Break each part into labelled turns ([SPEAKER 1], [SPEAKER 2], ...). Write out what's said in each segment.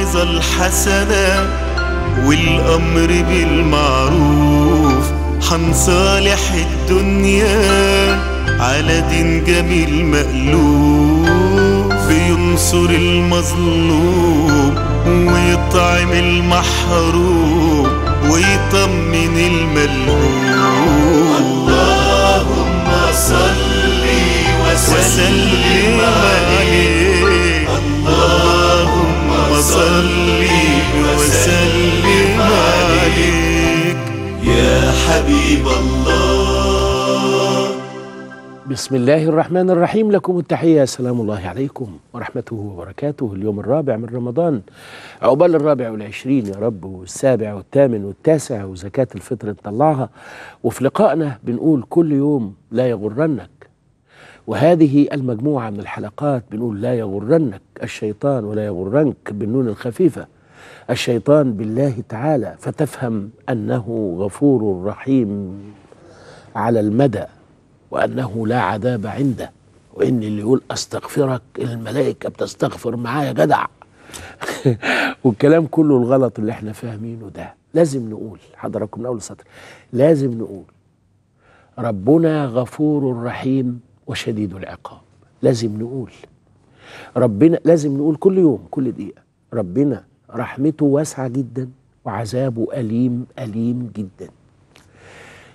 [SPEAKER 1] الموعظة الحسنة والأمر بالمعروف حنصالح الدنيا على دين جميل مألوف بينصر المظلوم ويطعم المحروم
[SPEAKER 2] ويطمن الملهوم اللهم صل
[SPEAKER 1] وسلم عليه
[SPEAKER 2] أصلي وسلم عليك يا حبيب الله بسم الله الرحمن الرحيم لكم التحية سلام الله عليكم ورحمته وبركاته اليوم الرابع من رمضان عقبال الرابع والعشرين يا رب والسابع والثامن والتاسع وزكاة الفطر نطلعها وفي لقائنا بنقول كل يوم لا يغرنك وهذه المجموعة من الحلقات بنقول لا يغرنك الشيطان ولا يغرنك بالنون الخفيفة الشيطان بالله تعالى فتفهم أنه غفور رحيم على المدى وأنه لا عذاب عنده وإن اللي يقول أستغفرك الملائكة بتستغفر معايا جدع والكلام كله الغلط اللي احنا فاهمينه ده لازم نقول حضراتكم من أول سطر لازم نقول ربنا غفور رحيم وشديد العقاب لازم نقول ربنا لازم نقول كل يوم كل دقيقة ربنا رحمته واسعة جدا وعذابه أليم أليم جدا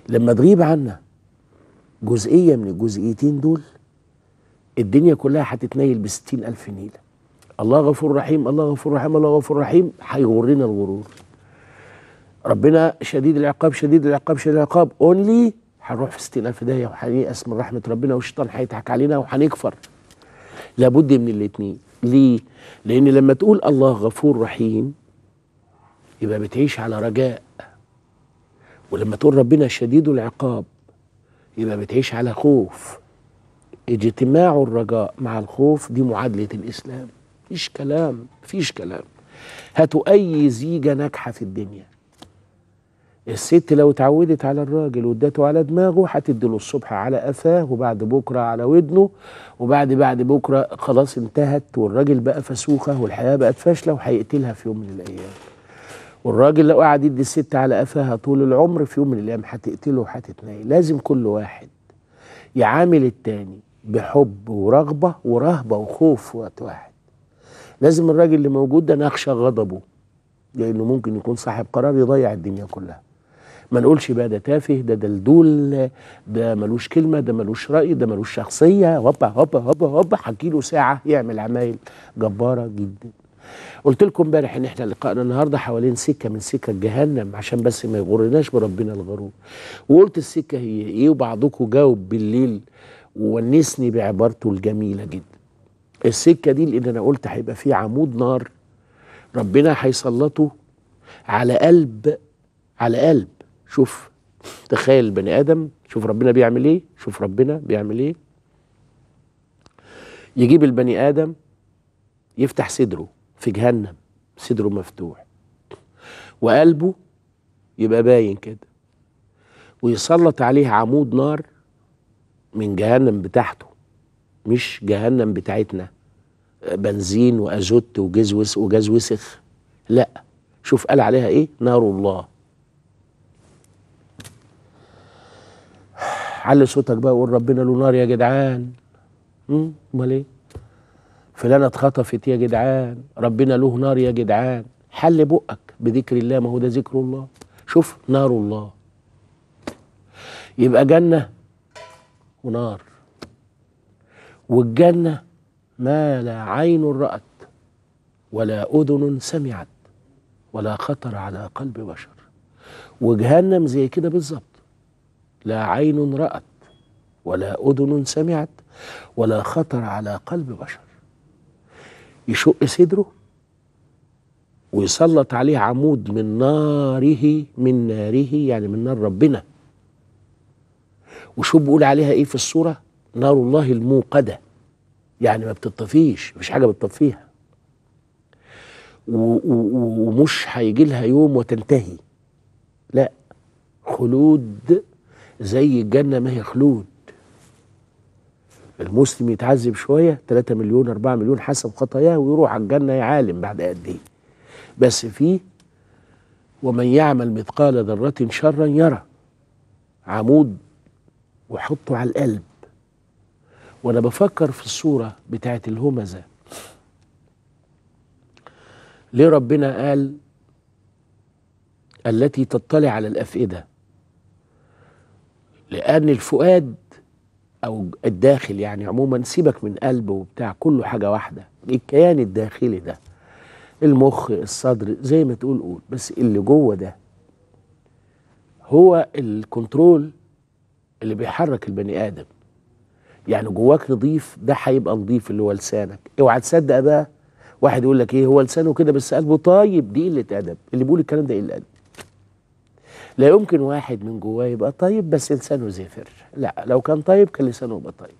[SPEAKER 2] لما تغيب عنا جزئية من الجزئيتين دول الدنيا كلها هتتنيل بستين ألف نيلة الله غفور رحيم الله غفور رحيم الله غفور رحيم هيغرنا الغرور ربنا شديد العقاب شديد العقاب شديد العقاب only هنروح في استئناف داية وهنيأس من رحمه ربنا والشيطان هيضحك علينا وهنكفر لابد من الاثنين ليه لان لما تقول الله غفور رحيم يبقى بتعيش على رجاء ولما تقول ربنا شديد العقاب يبقى بتعيش على خوف اجتماع الرجاء مع الخوف دي معادلة الإسلام مفيش كلام مفيش كلام أي زيجة ناجحة في الدنيا الست لو اتعودت على الراجل وادته على دماغه هتدي له الصبح على قفاه وبعد بكره على ودنه وبعد بعد بكره خلاص انتهت والراجل بقى فسوخه والحياه بقت فاشله وهيقتلها في يوم من الايام. والراجل لو قعد يدي الست على قفاها طول العمر في يوم من الايام هتقتله وهتتنهي، لازم كل واحد يعامل التاني بحب ورغبه ورهبه وخوف في وقت واحد. لازم الراجل اللي موجود ده نخشى غضبه لانه ممكن يكون صاحب قرار يضيع الدنيا كلها. ما نقولش بقى ده تافه ده دلدول ده ملوش كلمه ده ملوش راي ده ملوش شخصيه هوبا هوبا هوبا هوبا حكي له ساعه يعمل عمايل جباره جدا قلت لكم امبارح ان احنا لقائنا النهارده حوالين سكه من سكه جهنم عشان بس ما يغرناش بربنا الغرور وقلت السكه هي ايه وبعضكم جاوب بالليل وونسني بعبارته الجميله جدا السكه دي لان انا قلت هيبقى في عمود نار ربنا هيسلطه على قلب على قلب شوف تخيل البني ادم شوف ربنا بيعمل ايه شوف ربنا بيعمل ايه يجيب البني ادم يفتح صدره في جهنم صدره مفتوح وقلبه يبقى باين كده ويسلط عليه عمود نار من جهنم بتاعته مش جهنم بتاعتنا بنزين وازوت وجزوس وجزوسخ لا شوف قال عليها ايه نار الله علي صوتك بقى وقول ربنا له نار يا جدعان امال ايه فلانة اتخطفت يا جدعان ربنا له نار يا جدعان حل بقك بذكر الله ما هو ده ذكر الله شوف نار الله يبقى جنة ونار والجنة ما لا عين رأت ولا أذن سمعت ولا خطر على قلب بشر وجهنم زي كده بالظبط لا عين رأت ولا أذن سمعت ولا خطر على قلب بشر يشق صدره ويسلط عليه عمود من ناره من ناره يعني من نار ربنا وشوف بيقول عليها ايه في الصوره نار الله الموقده يعني ما بتطفيش مفيش حاجه بتطفيها ومش هيجي لها يوم وتنتهي لا خلود زي الجنة ما هي خلود المسلم يتعذب شوية 3 مليون 4 مليون حسب خطاياه ويروح على الجنة يا عالم بعد قد إيه بس في ومن يعمل مثقال ذرة شرا يرى عمود وحطه على القلب وأنا بفكر في الصورة بتاعت الهمزة ليه ربنا قال التي تطلع على الأفئدة لأن الفؤاد أو الداخل يعني عموما سيبك من قلب وبتاع كله حاجة واحدة الكيان الداخلي ده المخ الصدر زي ما تقول قول بس اللي جوه ده هو الكنترول اللي بيحرك البني آدم يعني جواك نضيف ده هيبقى نضيف اللي هو لسانك اوعى تصدق بقى واحد يقول لك ايه هو لسانه كده بس قلبه طيب دي قله ادب اللي بيقول الكلام ده قله ادب لا يمكن واحد من جواه يبقى طيب بس لسانه زفر لا لو كان طيب كان لسانه يبقى طيب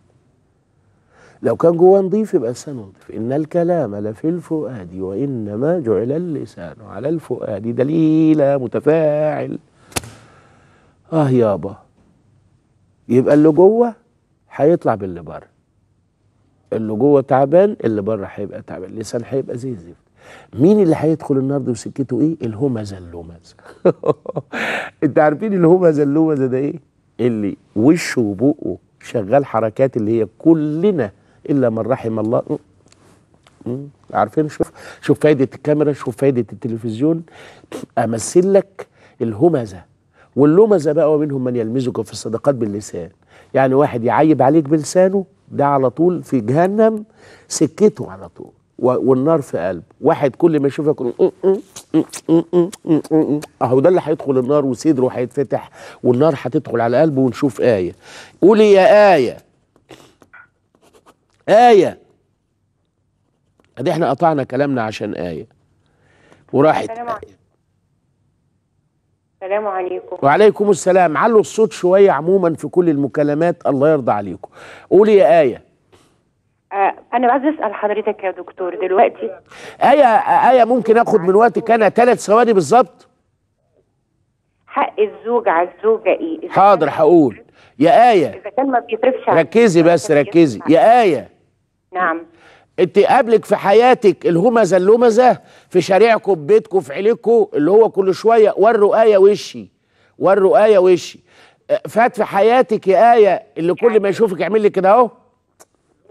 [SPEAKER 2] لو كان جواه نضيف يبقى لسانه نضيف ان الكلام لفي الفؤاد وانما جعل اللسان على الفؤاد دليلا متفاعل اه يابا يبقى اللي جوه هيطلع باللي بره اللي جوه تعبان اللي بره هيبقى تعبان اللسان هيبقى زي الزفت مين اللي هيدخل النهارده وسكته ايه الهمزه اللمزه انت عارفين الهمزه اللمزه ده ايه اللي وشه وبقه شغال حركات اللي هي كلنا الا من رحم الله عارفين شوف شوف فايده الكاميرا شوف فايده التلفزيون امثل لك الهمزه واللمزه بقى ومنهم من يلمزك في الصدقات باللسان يعني واحد يعيب عليك بلسانه ده على طول في جهنم سكته على طول والنار في قلبه واحد كل ما يشوفك اهو ده اللي هيدخل النار وصدره هيتفتح والنار هتدخل على قلبه ونشوف آية قولي إيه يا آية آية ادي احنا قطعنا كلامنا عشان آية وراحت
[SPEAKER 1] السلام عليكم السلام عليكم
[SPEAKER 2] وعليكم السلام علوا الصوت شوية عموما في كل المكالمات الله يرضى عليكم قولي يا آية, آية؟
[SPEAKER 1] آه، أنا عايز أسأل حضرتك يا دكتور دلوقتي
[SPEAKER 2] آية آية ممكن آخد من وقتك أنا ثلاث ثواني بالظبط
[SPEAKER 1] حق الزوج على الزوجة إيه؟
[SPEAKER 2] حاضر هقول يا آية إذا
[SPEAKER 1] كان ما بيصرفش
[SPEAKER 2] ركزي بس ركزي يا آية نعم انت قابلك في حياتك الهمزه اللمزه في شارعكم ببيتكم في عيلكم اللي هو كل شويه وروا ايه وشي وروا ايه وشي آه، فات في حياتك يا ايه اللي كل ما يشوفك يعمل لي كده اهو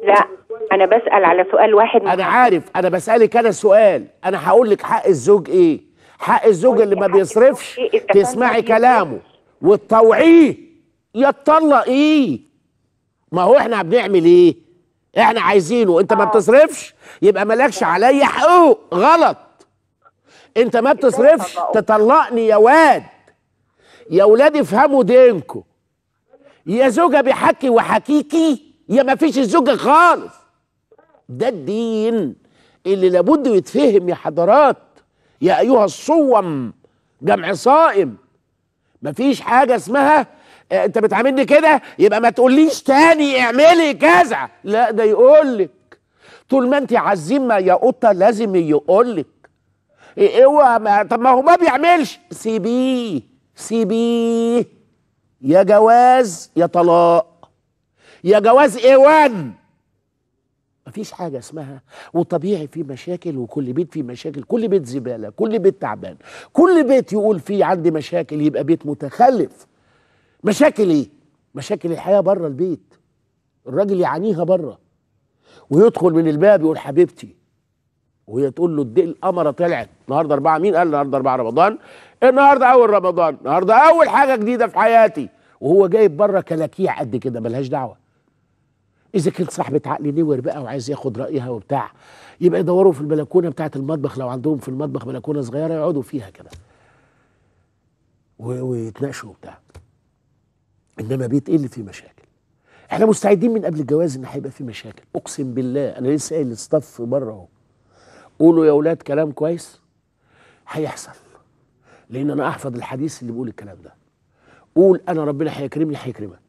[SPEAKER 2] لا انا بسال على سؤال واحد انا عارف انا بسالك انا سؤال انا هقول لك حق الزوج ايه حق الزوج اللي ما بيصرفش إيه؟ تسمعي كلامه إيه؟ وتطوعيه يا تطلقيه ما هو احنا بنعمل ايه احنا عايزينه انت ما آه. بتصرفش يبقى مالكش عليا حقوق غلط انت ما بتصرفش تطلقني يا واد يا ولاد افهموا دينكم يا زوجة بحكي وحكيكي يا ما فيش الزوجة خالص ده الدين اللي لابد يتفهم يا حضرات يا أيها الصوم جمع صائم ما فيش حاجة اسمها آه، انت بتعاملني كده يبقى ما تقوليش تاني اعملي كذا لا ده يقولك طول ما انت عزيمة يا قطة لازم يقولك إيه، اوعى ما طب ما هو ما بيعملش سيبيه سيبيه يا جواز يا طلاق يا جواز ايوان مفيش حاجه اسمها وطبيعي في مشاكل وكل بيت فيه مشاكل كل بيت زباله كل بيت تعبان كل بيت يقول فيه عندي مشاكل يبقى بيت متخلف مشاكل ايه مشاكل الحياه بره البيت الراجل يعانيها بره ويدخل من الباب يقول حبيبتي وهي تقول له الدق القمره طلعت النهارده اربعه مين قال النهارده اربعه رمضان النهارده اول رمضان النهارده اول حاجه جديده في حياتي وهو جايب بره كلاكيع قد كده ملهاش دعوه اذا كانت صاحبه عقل نور بقى وعايز ياخد رايها وبتاع يبقى يدوروا في البلكونه بتاعه المطبخ لو عندهم في المطبخ بلكونه صغيره يقعدوا فيها كده ويتناقشوا وبتاع انما بيت ايه اللي فيه مشاكل احنا مستعدين من قبل الجواز ان هيبقى في مشاكل اقسم بالله انا لسه قايل الاستاف بره اهو قولوا يا اولاد كلام كويس هيحصل لان انا احفظ الحديث اللي بيقول الكلام ده قول انا ربنا هيكرمني هيكرمك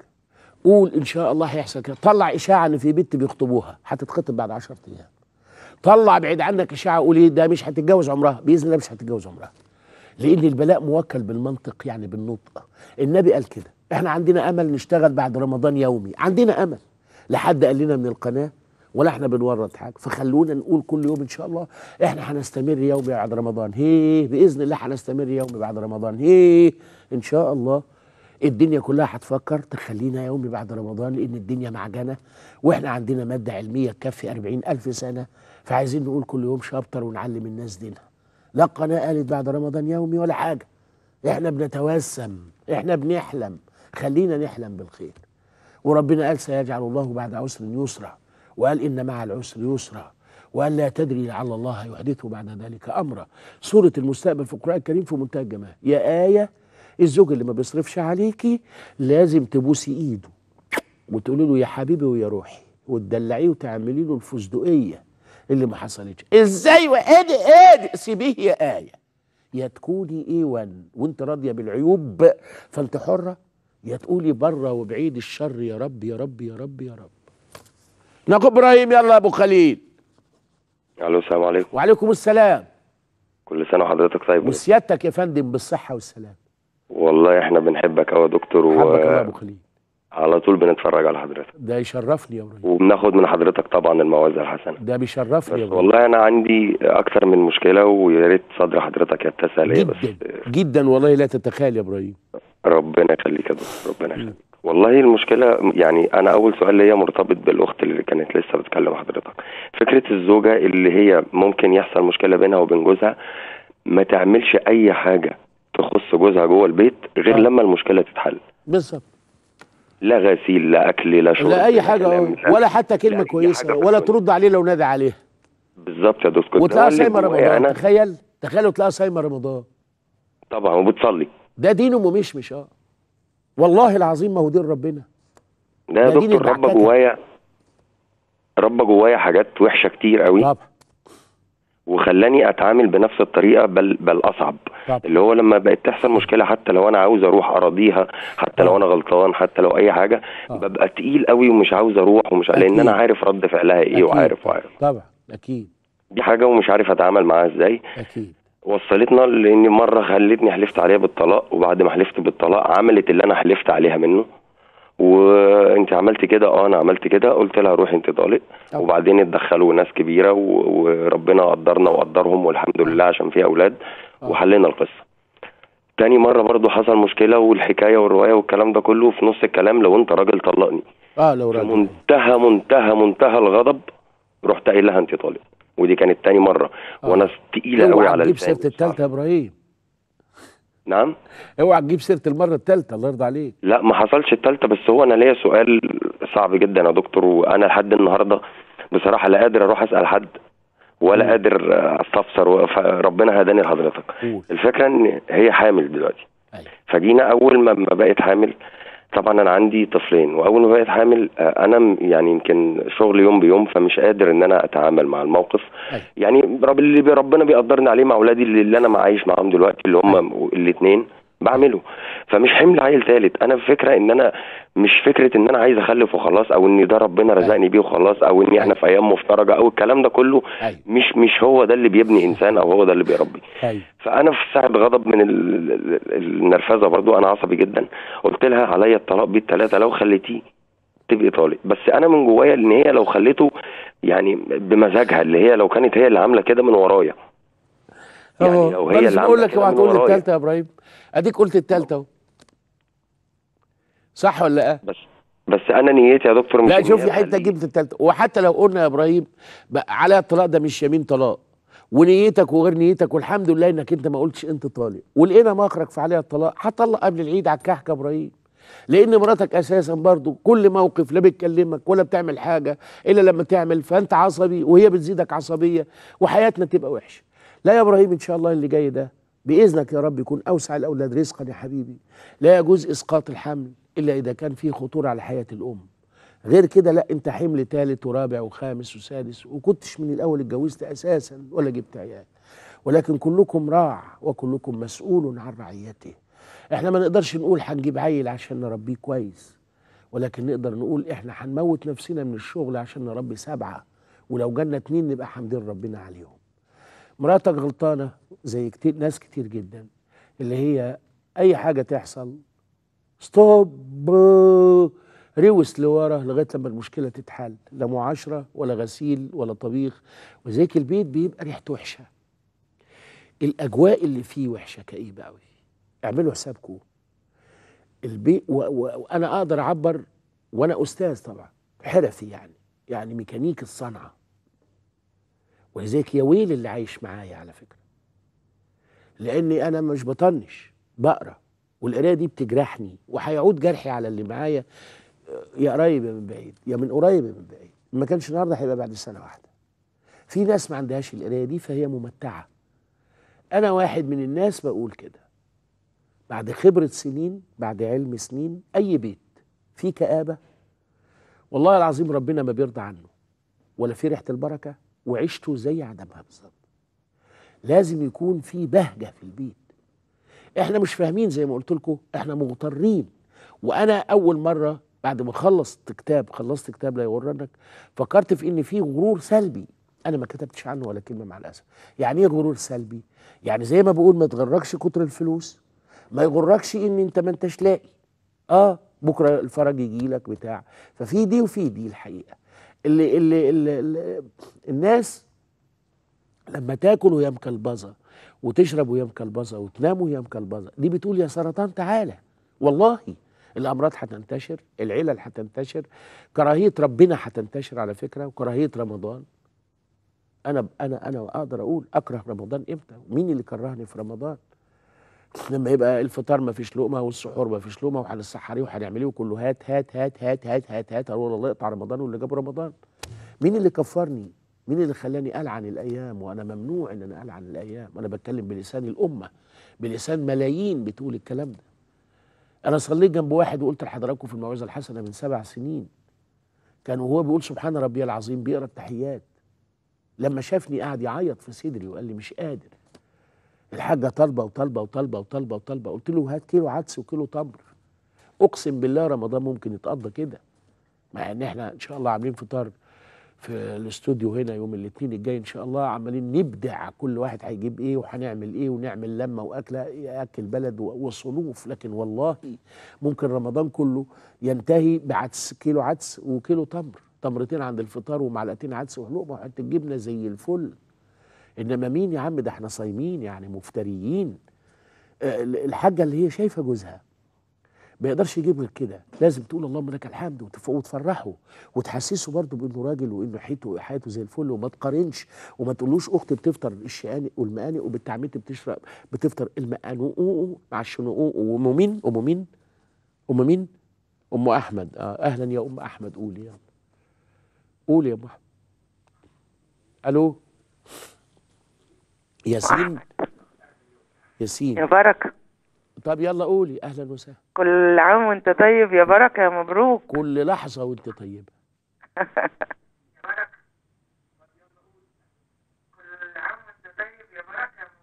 [SPEAKER 2] قول ان شاء الله هيحصل كده طلع اشاعه ان في بنت بيخطبوها هتتخطب بعد 10 ايام طلع بعيد عنك اشاعه قول ايه ده مش هتتجوز عمرها باذن الله مش هتتجوز عمرها لان البلاء موكل بالمنطق يعني بالنطق النبي قال كده احنا عندنا امل نشتغل بعد رمضان يومي عندنا امل لحد قال لنا من القناه ولا احنا بنورط حاجه فخلونا نقول كل يوم ان شاء الله احنا هنستمر يومي بعد رمضان هي باذن الله هنستمر يومي بعد رمضان هي ان شاء الله الدنيا كلها هتفكر تخلينا يومي بعد رمضان لان الدنيا معجنه واحنا عندنا ماده علميه تكفي 40 الف سنه فعايزين نقول كل يوم شابتر ونعلم الناس دينها لا القناه قالت بعد رمضان يومي ولا حاجه احنا بنتوسم احنا بنحلم خلينا نحلم بالخير وربنا قال سيجعل الله بعد عسر يسرا وقال ان مع العسر يسرا وقال لا تدري لعل الله يحدثه بعد ذلك امرا سوره المستقبل في القران الكريم في منتهى الجمال يا ايه الزوج اللي ما بيصرفش عليكي لازم تبوسي ايده وتقولي له يا حبيبي ويا روحي وتدلعيه وتعملي له الفستقيه اللي ما حصلتش ازاي وادي ادي سيبيه يا ايه يا تكوني ايه وان وانت راضيه بالعيوب فانت حره يا تقولي بره وبعيد الشر يا رب يا رب يا رب يا رب ناخد ابراهيم يلا يا ابو خليل الو السلام عليكم وعليكم السلام كل سنه وحضرتك طيب وسيادتك يا فندم بالصحه والسلام والله احنا بنحبك
[SPEAKER 3] قوي يا دكتور و... يا ابو خليل على طول بنتفرج على حضرتك
[SPEAKER 2] ده يشرفني يا ابراهيم
[SPEAKER 3] وبناخد من حضرتك طبعا المواعظ الحسنه
[SPEAKER 2] ده بيشرفني يا والله
[SPEAKER 3] انا عندي اكثر من مشكله ويا ريت صدر حضرتك يتسع ليا إيه بس
[SPEAKER 2] جدا والله لا تتخيل يا ابراهيم
[SPEAKER 3] ربنا يخليك يا دكتور ربنا يخليك والله المشكلة يعني أنا أول سؤال ليا مرتبط بالأخت اللي كانت لسه بتكلم حضرتك فكرة الزوجة اللي هي ممكن يحصل مشكلة بينها وبين جوزها ما تعملش أي حاجة جوزها جوه البيت غير آه. لما المشكله تتحل بالظبط لا غسيل لا اكل لا شرب
[SPEAKER 2] لا اي حاجه لا ولا حتى يعني كلمه كويسه ولا ترد عليه لو نادى عليها
[SPEAKER 3] بالظبط يا دكتور وتلاقيها صايمه إيه، رمضان
[SPEAKER 2] تخيل تخيل وتلاقيها صايمه رمضان
[SPEAKER 3] طبعا وبتصلي
[SPEAKER 2] ده دين ام ممشمش اه والله العظيم ما هو دين ربنا
[SPEAKER 3] ده يا دكتور رب جوايا رب جوايا حاجات وحشه كتير قوي طبعا وخلاني اتعامل بنفس الطريقه بل بل اصعب طب. اللي هو لما بقت تحصل مشكله حتى لو انا عاوز اروح اراضيها حتى لو انا غلطان حتى لو اي حاجه طب. ببقى تقيل قوي ومش عاوز اروح ومش أكيد. لان انا عارف رد فعلها ايه أكيد. وعارف وعارف
[SPEAKER 2] طبعا اكيد
[SPEAKER 3] دي حاجه ومش عارف اتعامل معاها ازاي اكيد وصلتنا لان مره خلتني حلفت عليها بالطلاق وبعد ما حلفت بالطلاق عملت اللي انا حلفت عليها منه وانت عملتي كده اه انا عملت كده قلت لها روحي انت طالق وبعدين اتدخلوا ناس كبيره وربنا قدرنا وقدرهم والحمد طيب. لله عشان في اولاد آه. وحلينا القصه تاني مره برضو حصل مشكله والحكايه والروايه والكلام ده كله في نص الكلام لو انت راجل طلقني اه لو راجل منتهى منتهى منتهى الغضب رحت قايل لها انت طالق ودي كانت تاني مره آه. وانا ثقيله قوي على لساني
[SPEAKER 2] التالتة يا ابراهيم نعم اوعى تجيب سيره المره الثالثه الله يرضى عليك
[SPEAKER 3] لا ما حصلش الثالثه بس هو انا ليا سؤال صعب جدا يا دكتور وانا لحد النهارده بصراحه لا قادر اروح اسال حد ولا مم. قادر استفسر ربنا هداني لحضرتك الفكره ان هي حامل دلوقتي أي. أيوة. فجينا اول ما بقت حامل طبعا انا عندي طفلين واول ما بقيت حامل آه، انا يعني يمكن شغل يوم بيوم فمش قادر ان انا اتعامل مع الموقف أي. أيوة. يعني رب اللي ربنا بيقدرني عليه مع اولادي اللي انا معايش معاهم دلوقتي اللي هم أيوة. الاثنين بعمله فمش حمل عيل ثالث انا الفكره ان انا مش فكره ان انا عايز اخلف وخلاص او ان ده ربنا أيوه. رزقني بيه وخلاص او ان احنا أيوه. في ايام مفترجه او الكلام ده كله أيوه. مش مش هو ده اللي بيبني انسان او هو ده اللي بيربي فانا في ساعه غضب من النرفزه برضو انا عصبي جدا قلت لها عليا الطلاق بيه الثلاثه لو خليتيه تبقي طالق بس انا من جوايا ان هي لو خليته يعني بمزاجها اللي هي لو كانت هي اللي عامله كده من ورايا
[SPEAKER 2] يعني لو هي اللي بقول لك اوعى تقول الثالثه يا ابراهيم اديك قلت الثالثه اهو صح ولا اه بس
[SPEAKER 3] بس انا نيتي يا دكتور لا شوف في حته
[SPEAKER 2] جبت الثالثه وحتى لو قلنا يا ابراهيم على الطلاق ده مش يمين طلاق ونيتك وغير نيتك والحمد لله انك انت ما قلتش انت طالق ولقينا مخرج في عليها الطلاق هطلق قبل العيد على الكحك يا ابراهيم لان مراتك اساسا برضو كل موقف لا بتكلمك ولا بتعمل حاجه الا لما تعمل فانت عصبي وهي بتزيدك عصبيه وحياتنا تبقى وحشه لا يا ابراهيم ان شاء الله اللي جاي ده باذنك يا رب يكون اوسع الاولاد رزقا يا حبيبي لا يجوز اسقاط الحمل الا اذا كان فيه خطوره على حياه الام غير كده لا انت حمل ثالث ورابع وخامس وسادس وكنتش من الاول اتجوزت اساسا ولا جبت عيال ولكن كلكم راع وكلكم مسؤول عن رعيته احنا ما نقدرش نقول هنجيب عيل عشان نربيه كويس ولكن نقدر نقول احنا هنموت نفسنا من الشغل عشان نربي سبعه ولو جالنا اتنين نبقى حامدين ربنا عليهم مراتك غلطانه زي كتير ناس كتير جدا اللي هي اي حاجه تحصل ستوب روس لورا لغايه لما المشكله تتحل لا معاشره ولا غسيل ولا طبيخ وزيك البيت بيبقى ريحته وحشه الاجواء اللي فيه وحشه كئيبه قوي اعملوا حسابكم البيت وانا اقدر اعبر وانا استاذ طبعا حرفي يعني يعني ميكانيك الصنعه وإزيك يا ويل اللي عايش معايا على فكرة لأني أنا مش بطنش بقرأ والقراية دي بتجرحني وهيعود جرحي على اللي معايا آه، يا قريب يا من بعيد يا من قريب يا من بعيد ما كانش النهارده هيبقى بعد سنة واحدة في ناس ما عندهاش القراية دي فهي ممتعة أنا واحد من الناس بقول كده بعد خبرة سنين بعد علم سنين أي بيت فيه كآبة والله العظيم ربنا ما بيرضى عنه ولا في ريحة البركة وعيشته زي عدمها بالظبط لازم يكون في بهجة في البيت احنا مش فاهمين زي ما قلت لكم احنا مغترين وانا اول مرة بعد ما خلصت كتاب خلصت كتاب لا يغرنك فكرت في ان في غرور سلبي انا ما كتبتش عنه ولا كلمه مع الاسف يعني ايه غرور سلبي يعني زي ما بقول ما تغركش كتر الفلوس ما يغركش ان انت ما انتش لاقي اه بكره الفرج يجي لك بتاع ففي دي وفي دي الحقيقه اللي, اللي, اللي, اللي الناس لما تاكل ويا مكلبظه وتشرب ويا مكلبظه وتنام ويا مكلبظه دي بتقول يا سرطان تعالى والله الامراض هتنتشر العلل هتنتشر كراهيه ربنا هتنتشر على فكره وكراهيه رمضان انا انا انا اقدر اقول اكره رمضان امتى ومين اللي كرهني في رمضان لما يبقى الفطار ما فيش لقمه والسحور ما فيش لقمه وهنصحى وهنعمل ايه وكله هات هات هات هات هات هات هات هو الله يقطع رمضان واللي جاب رمضان مين اللي كفرني مين اللي خلاني ألعن الأيام وأنا ممنوع إن أنا ألعن الأيام أنا بتكلم بلسان الأمة بلسان ملايين بتقول الكلام ده أنا صليت جنب واحد وقلت لحضراتكم في الموعظة الحسنة من سبع سنين كان وهو بيقول سبحان ربي العظيم بيقرأ التحيات لما شافني قاعد يعيط في صدري وقال لي مش قادر الحاجه طالبه وطالبه وطالبه وطالبه وطالبه قلت له هات كيلو عدس وكيلو تمر اقسم بالله رمضان ممكن يتقضى كده مع ان احنا ان شاء الله عاملين فطار في الاستوديو هنا يوم الاثنين الجاي ان شاء الله عمالين نبدع كل واحد هيجيب ايه وهنعمل ايه ونعمل لمه واكله ياكل بلد وصنوف لكن والله ممكن رمضان كله ينتهي بعدس كيلو عدس وكيلو تمر تمرتين عند الفطار ومعلقتين عدس ولقمه وحته الجبنه زي الفل انما مين يا عم ده احنا صايمين يعني مفتريين آه، الحاجه اللي هي شايفه جوزها ما يقدرش يجيب غير كده لازم تقول اللهم لك الحمد وتفرحه وتحسسه برضه بانه راجل وانه حياته حياته زي الفل وما تقارنش وما تقولوش اختي بتفطر الشقانق والمقانق وبالتعميت بتشرب بتفطر المقانوق مع الشنقوق وام مين ام مين ام مين ام احمد آه اهلا يا ام احمد قولي يعني. قولي يا ام احمد الو ياسين ياسين يا بركة طب يلا قولي أهلا وسهلا كل عام وأنت طيب يا بركة يا مبروك كل لحظة وأنت طيبة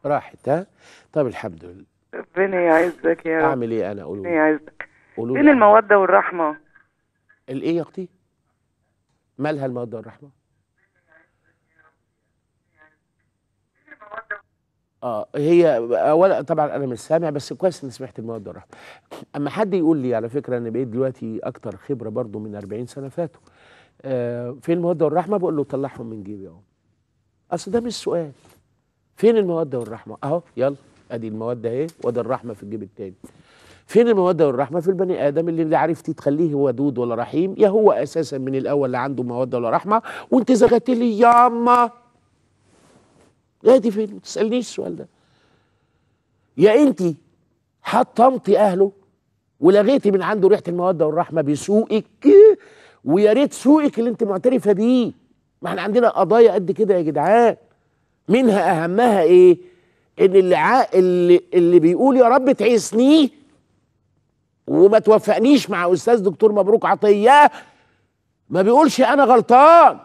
[SPEAKER 2] راحت ها طب الحمد لله ربنا يعزك يا رب اعمل ايه انا قولوا ربنا يعزك قولوا فين الموده والرحمه الايه يا اختي مالها الموده والرحمه اه هي اولا طبعا انا مش سامع بس كويس اني سمعت المواد الرحمه اما حد يقول لي على فكره انا بقيت دلوقتي اكتر خبره برضو من 40 سنه فاتوا آه فين المواد والرحمه بقول له طلعهم من جيبي اهو اصل ده مش سؤال فين المواد والرحمه اهو يلا ادي المواد اهي وادي الرحمه في الجيب التاني فين المودة والرحمة في البني آدم اللي اللي عرفتي تخليه ودود ولا رحيم يا هو أساسا من الأول اللي عنده مودة ولا رحمة وأنت زغت لي ياما نادي فين ما تسالنيش السؤال ده يا انت حطمتي اهله ولغيتي من عنده ريحه الموده والرحمه بسوقك ويا ريت سوقك اللي انت معترفه بيه ما احنا عندنا قضايا قد كده يا جدعان منها اهمها ايه ان اللي اللي اللي بيقول يا رب تعيسني وما توفقنيش مع استاذ دكتور مبروك عطيه ما بيقولش انا غلطان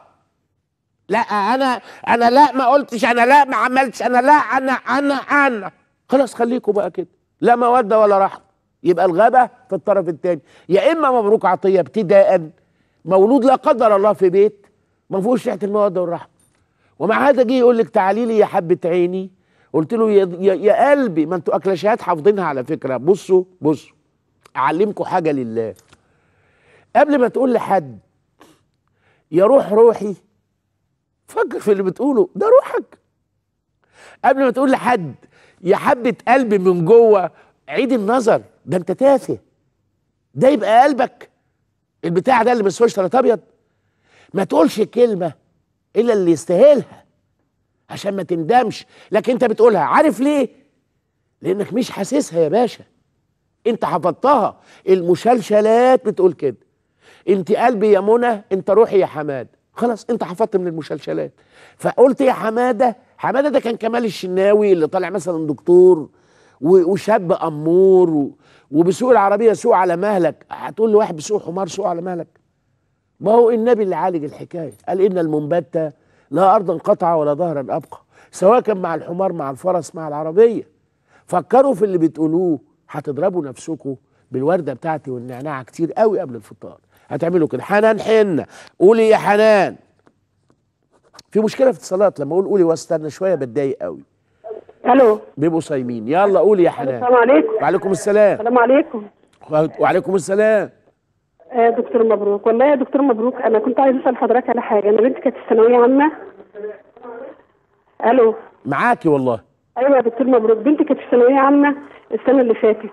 [SPEAKER 2] لا انا انا لا ما قلتش انا لا ما عملتش انا لا انا انا انا خلاص خليكم بقى كده لا موده ولا رحمه يبقى الغابه في الطرف الثاني يا اما مبروك عطيه ابتداء مولود لا قدر الله في بيت ما فيهوش ريحه الموده والرحمه ومع هذا جه يقول لك تعالي لي يا حبه عيني قلت له يا, يا قلبي ما انتوا اكلاشات حافظينها على فكره بصوا بصوا اعلمكم حاجه لله قبل ما تقول لحد يا روح روحي فكر في اللي بتقوله ده روحك قبل ما تقول لحد يا حبة قلب من جوه عيد النظر ده انت تافه ده يبقى قلبك البتاع ده اللي ما بيسواش ابيض ما تقولش كلمة الا اللي يستاهلها عشان ما تندمش لكن انت بتقولها عارف ليه لانك مش حاسسها يا باشا انت حفظتها المشلشلات بتقول كده انت قلبي يا منى انت روحي يا حماد خلاص انت حفظت من المشلشلات فقلت يا إيه حماده حماده ده كان كمال الشناوي اللي طالع مثلا دكتور وشاب امور و... وبسوق العربيه سوق على مهلك هتقول لواحد بسوق حمار سوق على مهلك ما هو النبي اللي عالج الحكايه قال ان المنبت لا ارضا قطع ولا ظهرا ابقى سواء كان مع الحمار مع الفرس مع العربيه فكروا في اللي بتقولوه هتضربوا نفسكم بالورده بتاعتي والنعناع كتير قوي قبل الفطار هتعملوا كده حنان حنه قولي يا حنان في مشكله في الصلاة لما اقول قولي واستنى شويه بتضايق قوي الو بيبقوا صايمين يلا قولي يا حنان السلام عليكم وعليكم السلام السلام عليكم وعليكم السلام
[SPEAKER 1] يا آه، دكتور مبروك والله يا دكتور مبروك انا كنت عايز اسال حضرتك على حاجه انا بنتي كانت في ثانويه عامه الو
[SPEAKER 2] معاكي والله
[SPEAKER 1] ايوه يا دكتور مبروك بنتي كانت في ثانويه عامه السنه اللي فاتت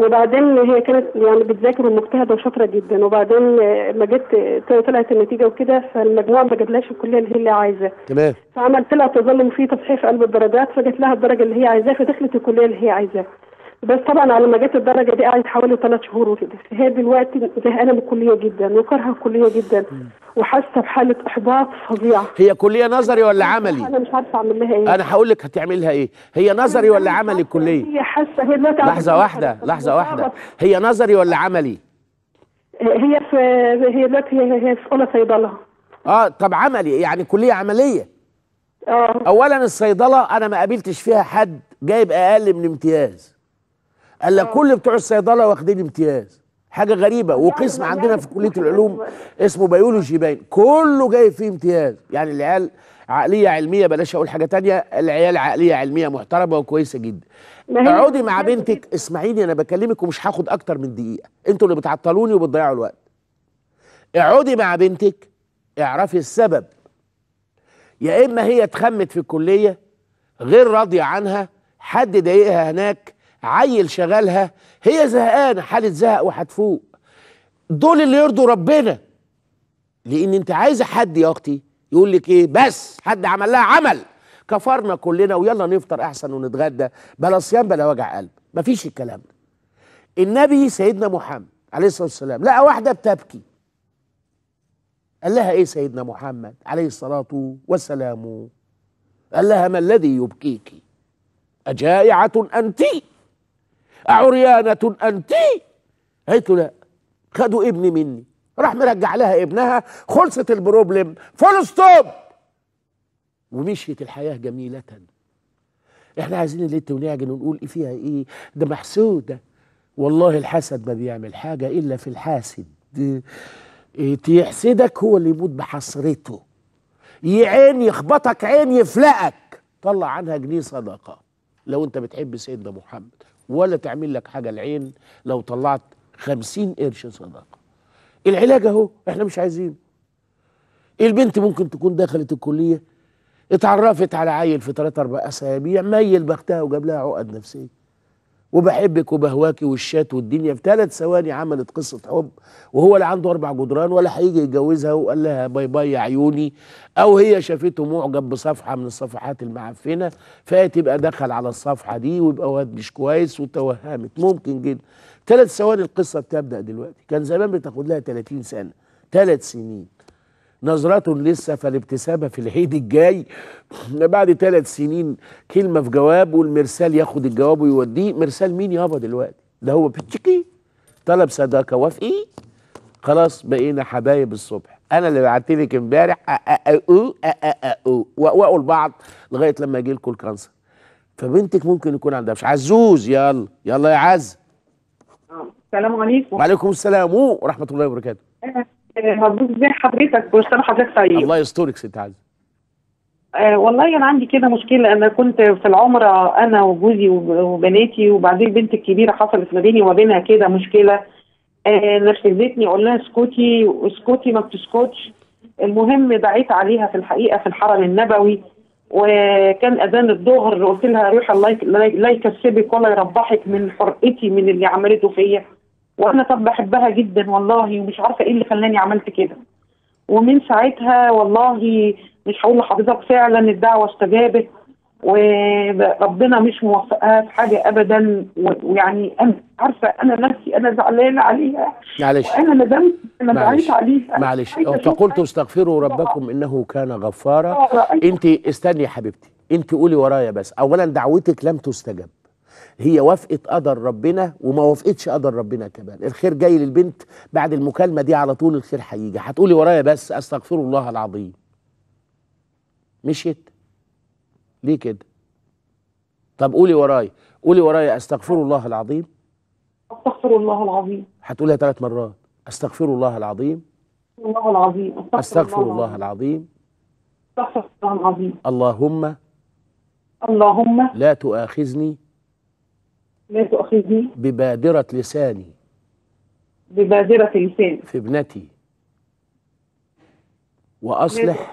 [SPEAKER 1] وبعدين هي كانت يعني بتذاكر ومجتهده وشاطره جدا وبعدين ما جت طلعت النتيجه وكده فالمجموع ما جابلهاش الكليه اللي هي اللي عايزاه تمام فعملت لها تظلم في تصحيح قلب الدرجات فجت لها الدرجه اللي هي عايزاها فدخلت الكليه اللي هي عايزاها بس طبعا على ما جت الدرجه دي قعدت حوالي ثلاث شهور وكده هي دلوقتي زهقانه من الكليه جدا وكرهه الكليه جدا وحاسه بحاله احباط فظيعه
[SPEAKER 2] هي كليه نظري ولا عملي؟ انا مش عارفه اعمل لها ايه انا هقول لك هتعمل لها ايه؟ هي نظري ولا عملي الكليه؟ هي
[SPEAKER 1] حاسه هي دلوقتي لحظه واحده
[SPEAKER 2] لحظه واحده هي نظري ولا عملي؟ هي في هي دلوقتي هي في اولى صيدله اه طب عملي يعني كليه عمليه اه اولا الصيدله انا ما قابلتش فيها حد جايب اقل من امتياز قال لك آه. كل بتوع الصيدله واخدين امتياز حاجه غريبه وقسم عندنا في كليه العلوم اسمه بيولوجي باين كله جاي فيه امتياز يعني العيال عقليه علميه بلاش اقول حاجه تانية العيال عقليه علميه محترمه وكويسه جدا اقعدي مع بنتك اسمعيني انا بكلمك ومش هاخد اكتر من دقيقه انتوا اللي بتعطلوني وبتضيعوا الوقت اقعدي مع بنتك اعرفي السبب يا اما هي اتخمت في الكليه غير راضيه عنها حد ضايقها هناك عيل شغالها هي زهقانه حاله زهق وهتفوق دول اللي يرضوا ربنا لان انت عايزه حد يا اختي يقول لك ايه بس حد عمل لها عمل كفرنا كلنا ويلا نفطر احسن ونتغدى بلا صيام بلا وجع قلب مفيش الكلام ده النبي سيدنا محمد عليه الصلاه والسلام لقى واحده بتبكي قال لها ايه سيدنا محمد عليه الصلاه والسلام قال لها ما الذي يبكيك أجائعة أنتِ أعريانة أنت قالت له لا خدوا ابني مني راح مرجع لها ابنها خلصت البروبلم فول ستوب ومشيت الحياة جميلة احنا عايزين الليت ونعجن ونقول فيها ايه ده محسودة والله الحسد ما بيعمل حاجة إلا في الحاسد يحسدك إيه، هو اللي يموت بحسرته يعين يخبطك عين يفلقك طلع عنها جنيه صدقة لو انت بتحب سيدنا محمد ولا تعمل لك حاجة العين لو طلعت خمسين قرش صدقة العلاج اهو احنا مش عايزينه البنت ممكن تكون دخلت الكلية اتعرفت على عيل في 3 4 أسابيع ميل بختها وجاب لها عقد نفسيه وبحبك وبهواكي والشات والدنيا في ثلاث ثواني عملت قصه حب وهو لا عنده اربع جدران ولا هيجي يتجوزها وقال لها باي باي يا عيوني او هي شافته معجب بصفحه من الصفحات المعفنه فتبقى دخل على الصفحه دي ويبقى واد مش كويس وتوهمت ممكن جدا ثلاث ثواني القصه بتبدا دلوقتي كان زمان بتاخد لها 30 سنه ثلاث سنين نظرة لسه فالابتسامة في العيد الجاي بعد ثلاث سنين كلمة في جواب والمرسال ياخد الجواب ويوديه مرسال مين يابا دلوقتي ده هو بتشكي طلب صداقة وافقي خلاص بقينا حبايب الصبح انا اللي بعت لك امبارح واقوا لبعض لغايه لما يجي لكم الكانسر فبنتك ممكن يكون عندها مش عزوز يلا يلا يا عز آه، السلام
[SPEAKER 1] عليكم وعليكم
[SPEAKER 2] السلام ورحمه الله وبركاته
[SPEAKER 1] آه. آه، مبروك زي
[SPEAKER 2] حضرتك واستنى حضرتك طيب الله يسترك ست عزه
[SPEAKER 1] آه، والله انا عندي كده مشكله انا كنت في العمره انا وجوزي وبناتي وبعدين بنتي الكبيره حصلت ما بيني وما بينها كده مشكله آه، نرفزتني اقول لها اسكتي اسكتي ما بتسكتش المهم دعيت عليها في الحقيقه في الحرم النبوي وكان اذان الظهر قلت لها روح الله لا يكسبك ولا يربحك من حرقتي من اللي عملته فيا وانا طب بحبها جدا والله ومش عارفه ايه اللي خلاني عملت كده ومن ساعتها والله مش هقول لحضرتك فعلا الدعوه استجابت وربنا مش موفقها في حاجه ابدا ويعني انا عارفه انا نفسي انا زعلانه عليها
[SPEAKER 2] معلش انا ندمت انا زعلت
[SPEAKER 1] عليها معلش فقلت
[SPEAKER 2] استغفروا ربكم انه كان غفارا آه، انت استني يا حبيبتي انت قولي ورايا بس اولا دعوتك لم تستجب هي وافقت قدر ربنا وما وافقتش قدر ربنا كمان الخير جاي للبنت بعد المكالمه دي على طول الخير هيجي هتقولي ورايا بس استغفر الله العظيم مشيت ليه كده طب قولي ورايا قولي ورايا استغفر الله العظيم
[SPEAKER 1] استغفر الله العظيم
[SPEAKER 2] هتقولها ثلاث مرات استغفر الله العظيم الله العظيم استغفر, أستغفر الله, الله العظيم استغفر الله العظيم اللهم اللهم لا تؤاخذني لا تؤاخذني ببادرة لساني ببادرة لساني في ابنتي وأصلح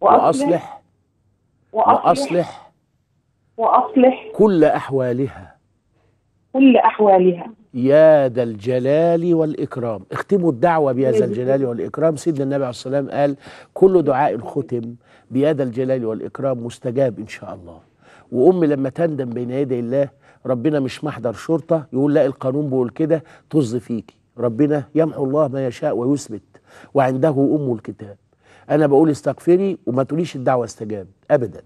[SPEAKER 1] وأصلح وأصلح
[SPEAKER 2] وأصلح كل أحوالها
[SPEAKER 1] كل أحوالها
[SPEAKER 2] يا ذا الجلال والإكرام اختموا الدعوة بيا ذا الجلال والإكرام سيدنا النبي عليه الصلاة والسلام قال كل دعاء ختم بيا ذا الجلال والإكرام مستجاب إن شاء الله وأمي لما تندم بين يدي الله ربنا مش محضر شرطه يقول لا القانون بيقول كده طز فيكي ربنا يمحو الله ما يشاء ويثبت وعنده ام الكتاب انا بقول استغفري وما تقوليش الدعوه استجاب ابدا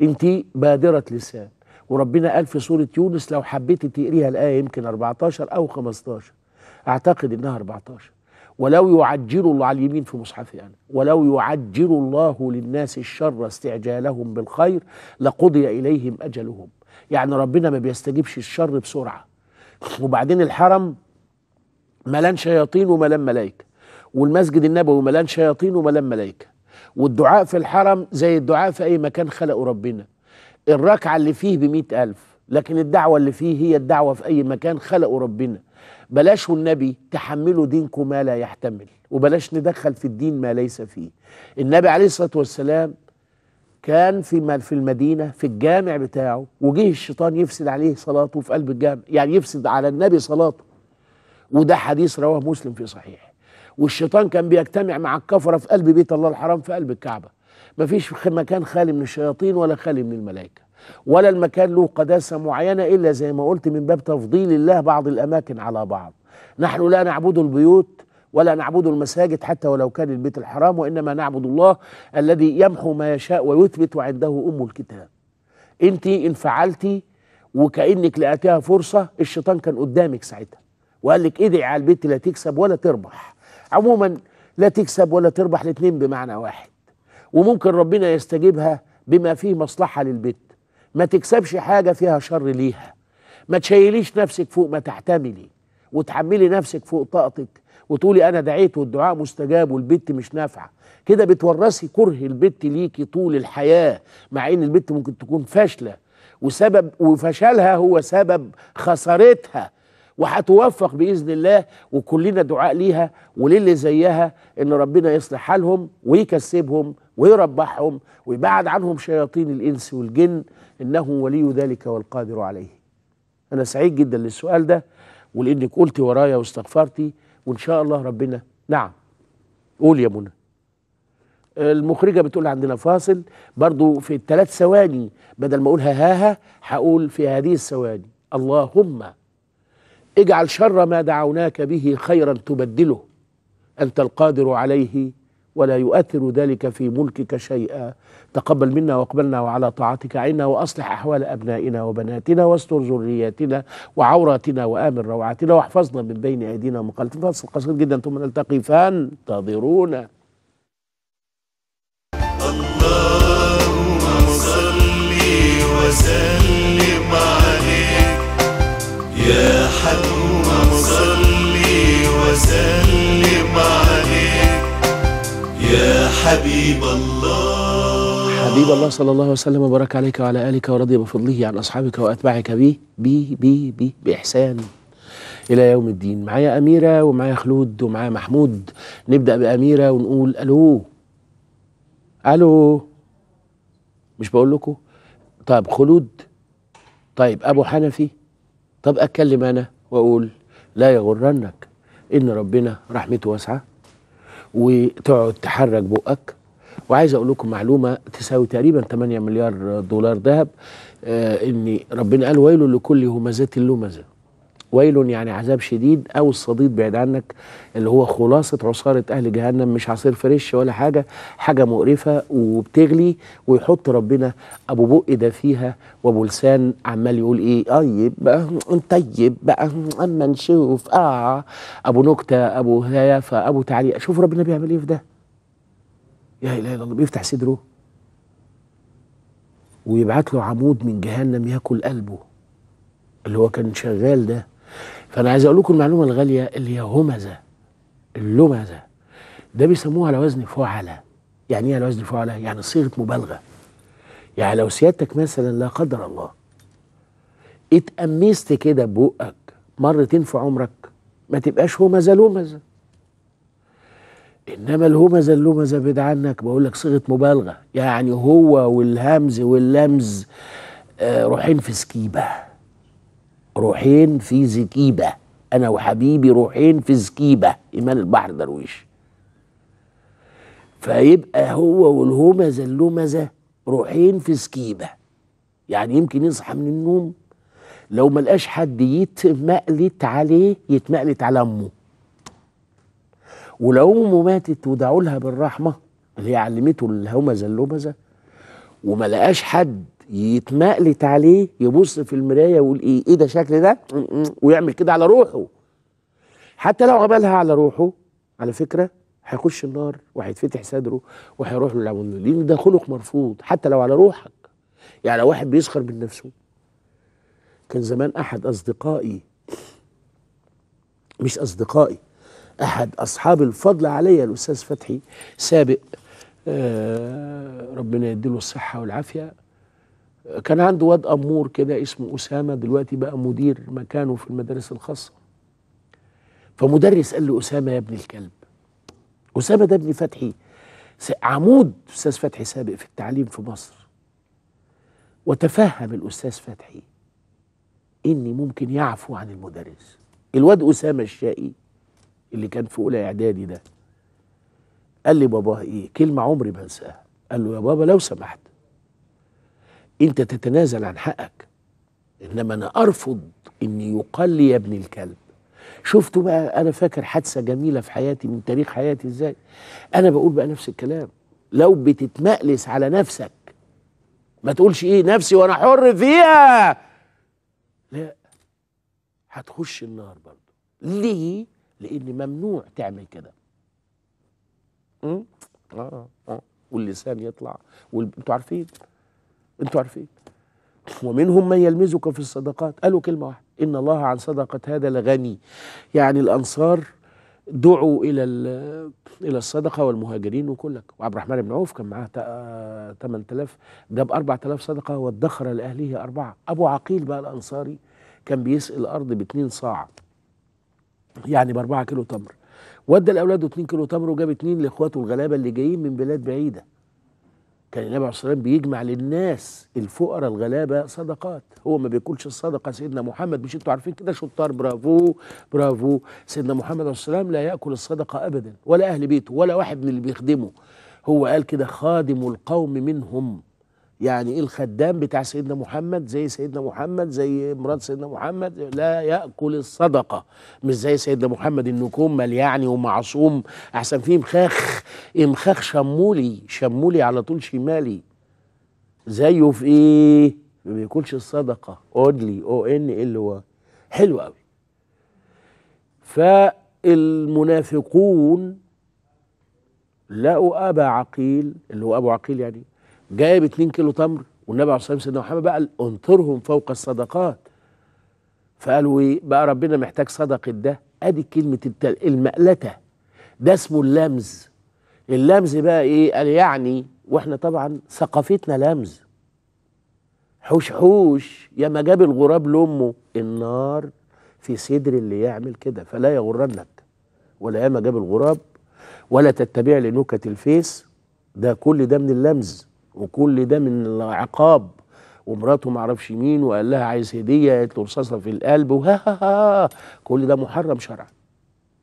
[SPEAKER 2] انت بادره لسان وربنا قال في سوره يونس لو حبيتي تقريها الايه يمكن 14 او 15 اعتقد انها 14 ولو يعجل الله على اليمين في مصحفي انا ولو يعجل الله للناس الشر استعجالهم بالخير لقضي اليهم اجلهم يعني ربنا ما بيستجيبش الشر بسرعه وبعدين الحرم ملان شياطين وملان ملائكه والمسجد النبوي ملان شياطين وملان ملائكه والدعاء في الحرم زي الدعاء في اي مكان خلقه ربنا الركعه اللي فيه ب ألف لكن الدعوة اللي فيه هي الدعوة في أي مكان خلقه ربنا بلاش والنبي تحملوا دينكم ما لا يحتمل وبلاش ندخل في الدين ما ليس فيه النبي عليه الصلاة والسلام كان في في المدينه في الجامع بتاعه وجه الشيطان يفسد عليه صلاته في قلب الجامع يعني يفسد على النبي صلاته وده حديث رواه مسلم في صحيح والشيطان كان بيجتمع مع الكفره في قلب بيت الله الحرام في قلب الكعبه مفيش مكان خالي من الشياطين ولا خالي من الملائكه ولا المكان له قداسه معينه الا زي ما قلت من باب تفضيل الله بعض الاماكن على بعض نحن لا نعبد البيوت ولا نعبد المساجد حتى ولو كان البيت الحرام وإنما نعبد الله الذي يمحو ما يشاء ويثبت وعنده أم الكتاب أنت إن فعلتي وكأنك لقيتيها فرصة الشيطان كان قدامك ساعتها وقال لك ادعي على البيت لا تكسب ولا تربح عموما لا تكسب ولا تربح الاثنين بمعنى واحد وممكن ربنا يستجيبها بما فيه مصلحة للبيت ما تكسبش حاجة فيها شر ليها ما تشيليش نفسك فوق ما تحتملي وتحملي نفسك فوق طاقتك وتقولي انا دعيت والدعاء مستجاب والبت مش نافعه كده بتورثي كره البت ليكي طول الحياه مع ان البت ممكن تكون فاشله وسبب وفشلها هو سبب خسارتها وهتوفق باذن الله وكلنا دعاء ليها وللي زيها ان ربنا يصلح حالهم ويكسبهم ويربحهم ويبعد عنهم شياطين الانس والجن انه ولي ذلك والقادر عليه. انا سعيد جدا للسؤال ده ولانك قلتي ورايا واستغفرتي وان شاء الله ربنا نعم قول يا منى المخرجة بتقول عندنا فاصل برضو في الثلاث ثواني بدل ما أقولها هاها هقول في هذه الثواني اللهم اجعل شر ما دعوناك به خيرا تبدله أنت القادر عليه ولا يؤثر ذلك في ملكك شيئا تقبل منا واقبلنا وعلى طاعتك عنا واصلح احوال ابنائنا وبناتنا واستر ذرياتنا وعوراتنا وامن روعاتنا واحفظنا من بين ايدينا ومن خلفنا فصل قصير جدا ثم نلتقي فانتظرونا اللهم صل وسلم عليك يا حلوم حبيب الله حبيب الله صلى الله وسلم وبارك عليك وعلى آلك ورضي بفضله عن أصحابك وأتباعك بي بي بي بي بإحسان إلى يوم الدين معايا أميرة ومعايا خلود ومعايا محمود نبدأ بأميرة ونقول ألو ألو مش بقول لكم طيب خلود طيب أبو حنفي طب أتكلم أنا وأقول لا يغرنك إن ربنا رحمته واسعة وتقعد تحرك بقك وعايز اقول لكم معلومه تساوي تقريبا 8 مليار دولار ذهب آه، ان ربنا قال ويل لكل همزه لمزه ويل يعني عذاب شديد او الصديد بعيد عنك اللي هو خلاصه عصاره اهل جهنم مش عصير فريش ولا حاجه حاجه مقرفه وبتغلي ويحط ربنا ابو بق ده فيها وابو لسان عمال يقول ايه طيب بقى طيب بقى اما نشوف اه ابو نكته ابو هيافه ابو تعليق شوف ربنا بيعمل ايه في ده لا اله الا الله بيفتح صدره ويبعت له عمود من جهنم ياكل قلبه اللي هو كان شغال ده فانا عايز اقول لكم المعلومه الغاليه اللي هي همزه اللمزه ده بيسموها على وزن فعلى يعني ايه على وزن فعلى؟ يعني صيغه مبالغه يعني لو سيادتك مثلا لا قدر الله اتأمست كده بوقك مرتين في عمرك ما تبقاش همزه لمزه انما الهمزه اللمزه بعيد عنك بقول لك صيغه مبالغه يعني هو والهمز واللمز آه روحين في سكيبه روحين في زكيبه انا وحبيبي روحين في زكيبه ايمان البحر درويش فيبقى هو والهمزه اللمزه روحين في سكيبه يعني يمكن يصحى من النوم لو ما لقاش حد يتمقلت عليه يتمقلت على امه ولو امه ماتت ودعوا لها بالرحمه اللي هي علمته الهمزه اللبزه وما لقاش حد يتمقلت عليه يبص في المرايه ويقول ايه ايه ده شكل ده ويعمل كده على روحه حتى لو عملها على روحه على فكره هيخش النار وهيتفتح صدره وهيروح له لان ده خلق مرفوض حتى لو على روحك يعني لو واحد بيسخر من نفسه كان زمان احد اصدقائي مش اصدقائي أحد أصحاب الفضل علي الأستاذ فتحي سابق آه، ربنا يديله الصحة والعافية كان عنده واد أمور كده اسمه أسامة دلوقتي بقى مدير مكانه في المدارس الخاصة فمدرس قال له أسامة يا ابن الكلب أسامة ده ابن فتحي عمود أستاذ فتحي سابق في التعليم في مصر وتفهم الأستاذ فتحي إني ممكن يعفو عن المدرس الواد أسامة الشقي اللي كان في اولى اعدادي ده قال لي بابا ايه كلمه عمري ما انساها قال له يا بابا لو سمحت انت تتنازل عن حقك انما انا ارفض ان يقال لي يا ابن الكلب شفتوا بقى انا فاكر حادثه جميله في حياتي من تاريخ حياتي ازاي انا بقول بقى نفس الكلام لو بتتمألس على نفسك ما تقولش ايه نفسي وانا حر فيها لا هتخش النار برضه ليه لان ممنوع تعمل كده آه،, اه اه واللسان يطلع وال... انتوا عارفين انتوا عارفين ومنهم من يلمزك في الصدقات قالوا كلمه واحده ان الله عن صدقه هذا لغني يعني الانصار دعوا الى الى الصدقه والمهاجرين وكلك وعبد الرحمن بن عوف كان معاه 8000 جاب 4000 صدقه وادخر لاهله اربعه ابو عقيل بقى الانصاري كان بيسقي الارض باتنين صاع يعني ب 4 كيلو تمر ودى لاولاده 2 كيلو تمر وجاب 2 لاخواته الغلابه اللي جايين من بلاد بعيده كان النبي عليه الصلاه والسلام بيجمع للناس الفقراء الغلابه صدقات هو ما بياكلش الصدقه سيدنا محمد مش انتوا عارفين كده شطار برافو برافو سيدنا محمد عليه والسلام لا ياكل الصدقه ابدا ولا اهل بيته ولا واحد من اللي بيخدمه هو قال كده خادم القوم منهم يعني إيه الخدام بتاع سيدنا محمد زي سيدنا محمد زي مرات سيدنا محمد لا ياكل الصدقه مش زي سيدنا محمد انه كمل يعني ومعصوم احسن فيه مخاخ مخاخ شمولي شمولي على طول شمالي زيه في ايه ما بياكلش الصدقه اودلي او ان إيه ال واي حلو قوي فالمنافقون لقوا ابا عقيل اللي هو ابو عقيل يعني جايب 2 كيلو تمر والنبي عليه الصلاه والسلام سيدنا محمد بقى انطرهم فوق الصدقات فقالوا ايه بقى ربنا محتاج صدقه ده ادي كلمه المقلته ده اسمه اللمز اللمز بقى ايه قال يعني واحنا طبعا ثقافتنا لمز حوش حوش يا ما جاب الغراب لامه النار في صدر اللي يعمل كده فلا يغرنك ولا يا ما جاب الغراب ولا تتبع لنكت الفيس ده كل ده من اللمز وكل ده من العقاب ومراته معرفش مين وقال لها عايز هديه قالت له رصاصه في القلب وها ها ها كل ده محرم شرعا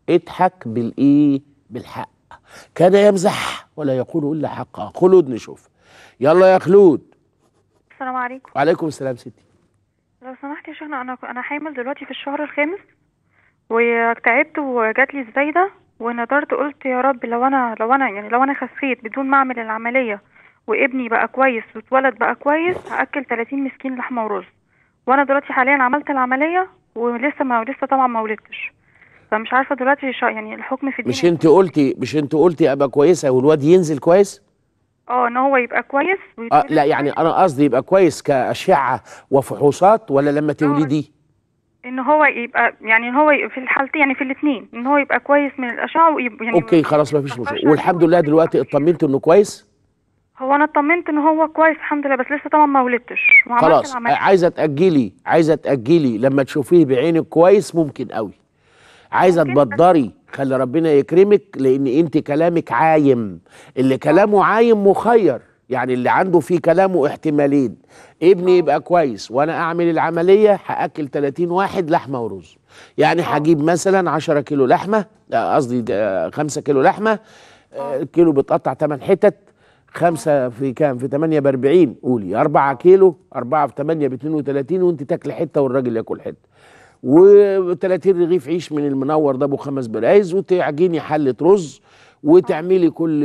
[SPEAKER 2] اضحك بالايه بالحق كان يمزح ولا يقول الا حقا خلود نشوف يلا يا خلود السلام عليكم وعليكم السلام ستي
[SPEAKER 1] لو سمحت يا شيخنا انا انا حامل دلوقتي في الشهر الخامس واكتئبت وجات لي زبيده وندرت قلت يا رب لو انا لو انا يعني لو انا خسيت بدون ما اعمل العمليه وابني بقى كويس واتولد بقى كويس هاكل 30 مسكين لحمه ورز وانا دلوقتي حاليا عملت العمليه ولسه ما لسه طبعا ما ولدتش فمش عارفه دلوقتي يعني الحكم في مش
[SPEAKER 2] انت قلتي مش انت قلتي ابقى كويسه والواد ينزل كويس
[SPEAKER 1] اه ان هو يبقى كويس آه لا
[SPEAKER 2] يعني انا قصدي يبقى كويس كاشعه وفحوصات ولا لما آه، تولدي
[SPEAKER 1] ان هو يبقى يعني ان هو في الحالتين يعني في الاثنين ان هو يبقى كويس من الاشعه ويبقى يعني اوكي
[SPEAKER 2] خلاص ما فيش مشكله والحمد لله دلوقتي اطمنت انه كويس
[SPEAKER 1] هو انا اطمنت ان هو كويس الحمد لله بس لسه طبعا ما ولدتش خلاص
[SPEAKER 2] عايزه تاجلي عايزه تاجلي لما تشوفيه بعينك كويس ممكن قوي عايزه تبدري خلي ربنا يكرمك لان انت كلامك عايم اللي كلامه عايم مخير يعني اللي عنده فيه كلامه احتمالين ابني آه. يبقى كويس وانا اعمل العمليه هاكل 30 واحد لحمه ورز يعني آه. هجيب مثلا 10 كيلو لحمه آه، قصدي 5 كيلو لحمه كيلو بتقطع 8 حتت خمسة في كام في 8 ب 40 قولي 4 كيلو 4 في 8 ب 32 وانت تاكلي حته والراجل ياكل حته و30 رغيف عيش من المنور ده ابو خمس بلايز وتعجيني حله رز وتعملي كل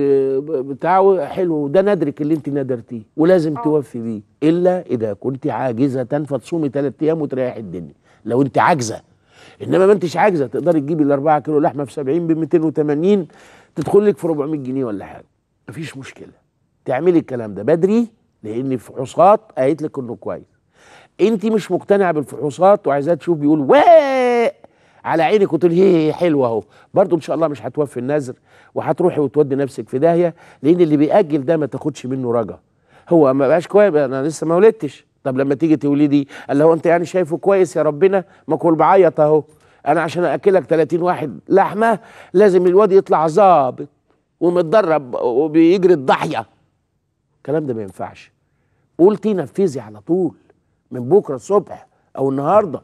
[SPEAKER 2] بتاع حلو ده ندرك اللي انت ندرتيه ولازم أوه. توفي بيه الا اذا كنت عاجزه فتصومي ثلاث ايام وتريحي الدنيا لو انت عاجزه انما ما انتش عاجزه تقدري تجيبي ال 4 كيلو لحمه في 70 ب 280 تدخل لك في 400 جنيه ولا حاجه مفيش مشكله تعملي الكلام ده بدري لان الفحوصات قالت لك انه كويس انت مش مقتنعه بالفحوصات وعايزاه تشوف بيقول واه على عينك وتقول هي هي حلوه اهو برضه ان شاء الله مش هتوفي النذر وهتروحي وتودي نفسك في داهيه لان اللي بياجل ده ما تاخدش منه رجا هو ما بقاش كويس انا لسه ما ولدتش طب لما تيجي تولدي قال له انت يعني شايفه كويس يا ربنا ما كل بعيط اهو انا عشان اكلك 30 واحد لحمه لازم الواد يطلع ظابط ومتدرب وبيجري الضحيه الكلام ده ما ينفعش قلتي نفذي على طول من بكره الصبح او النهارده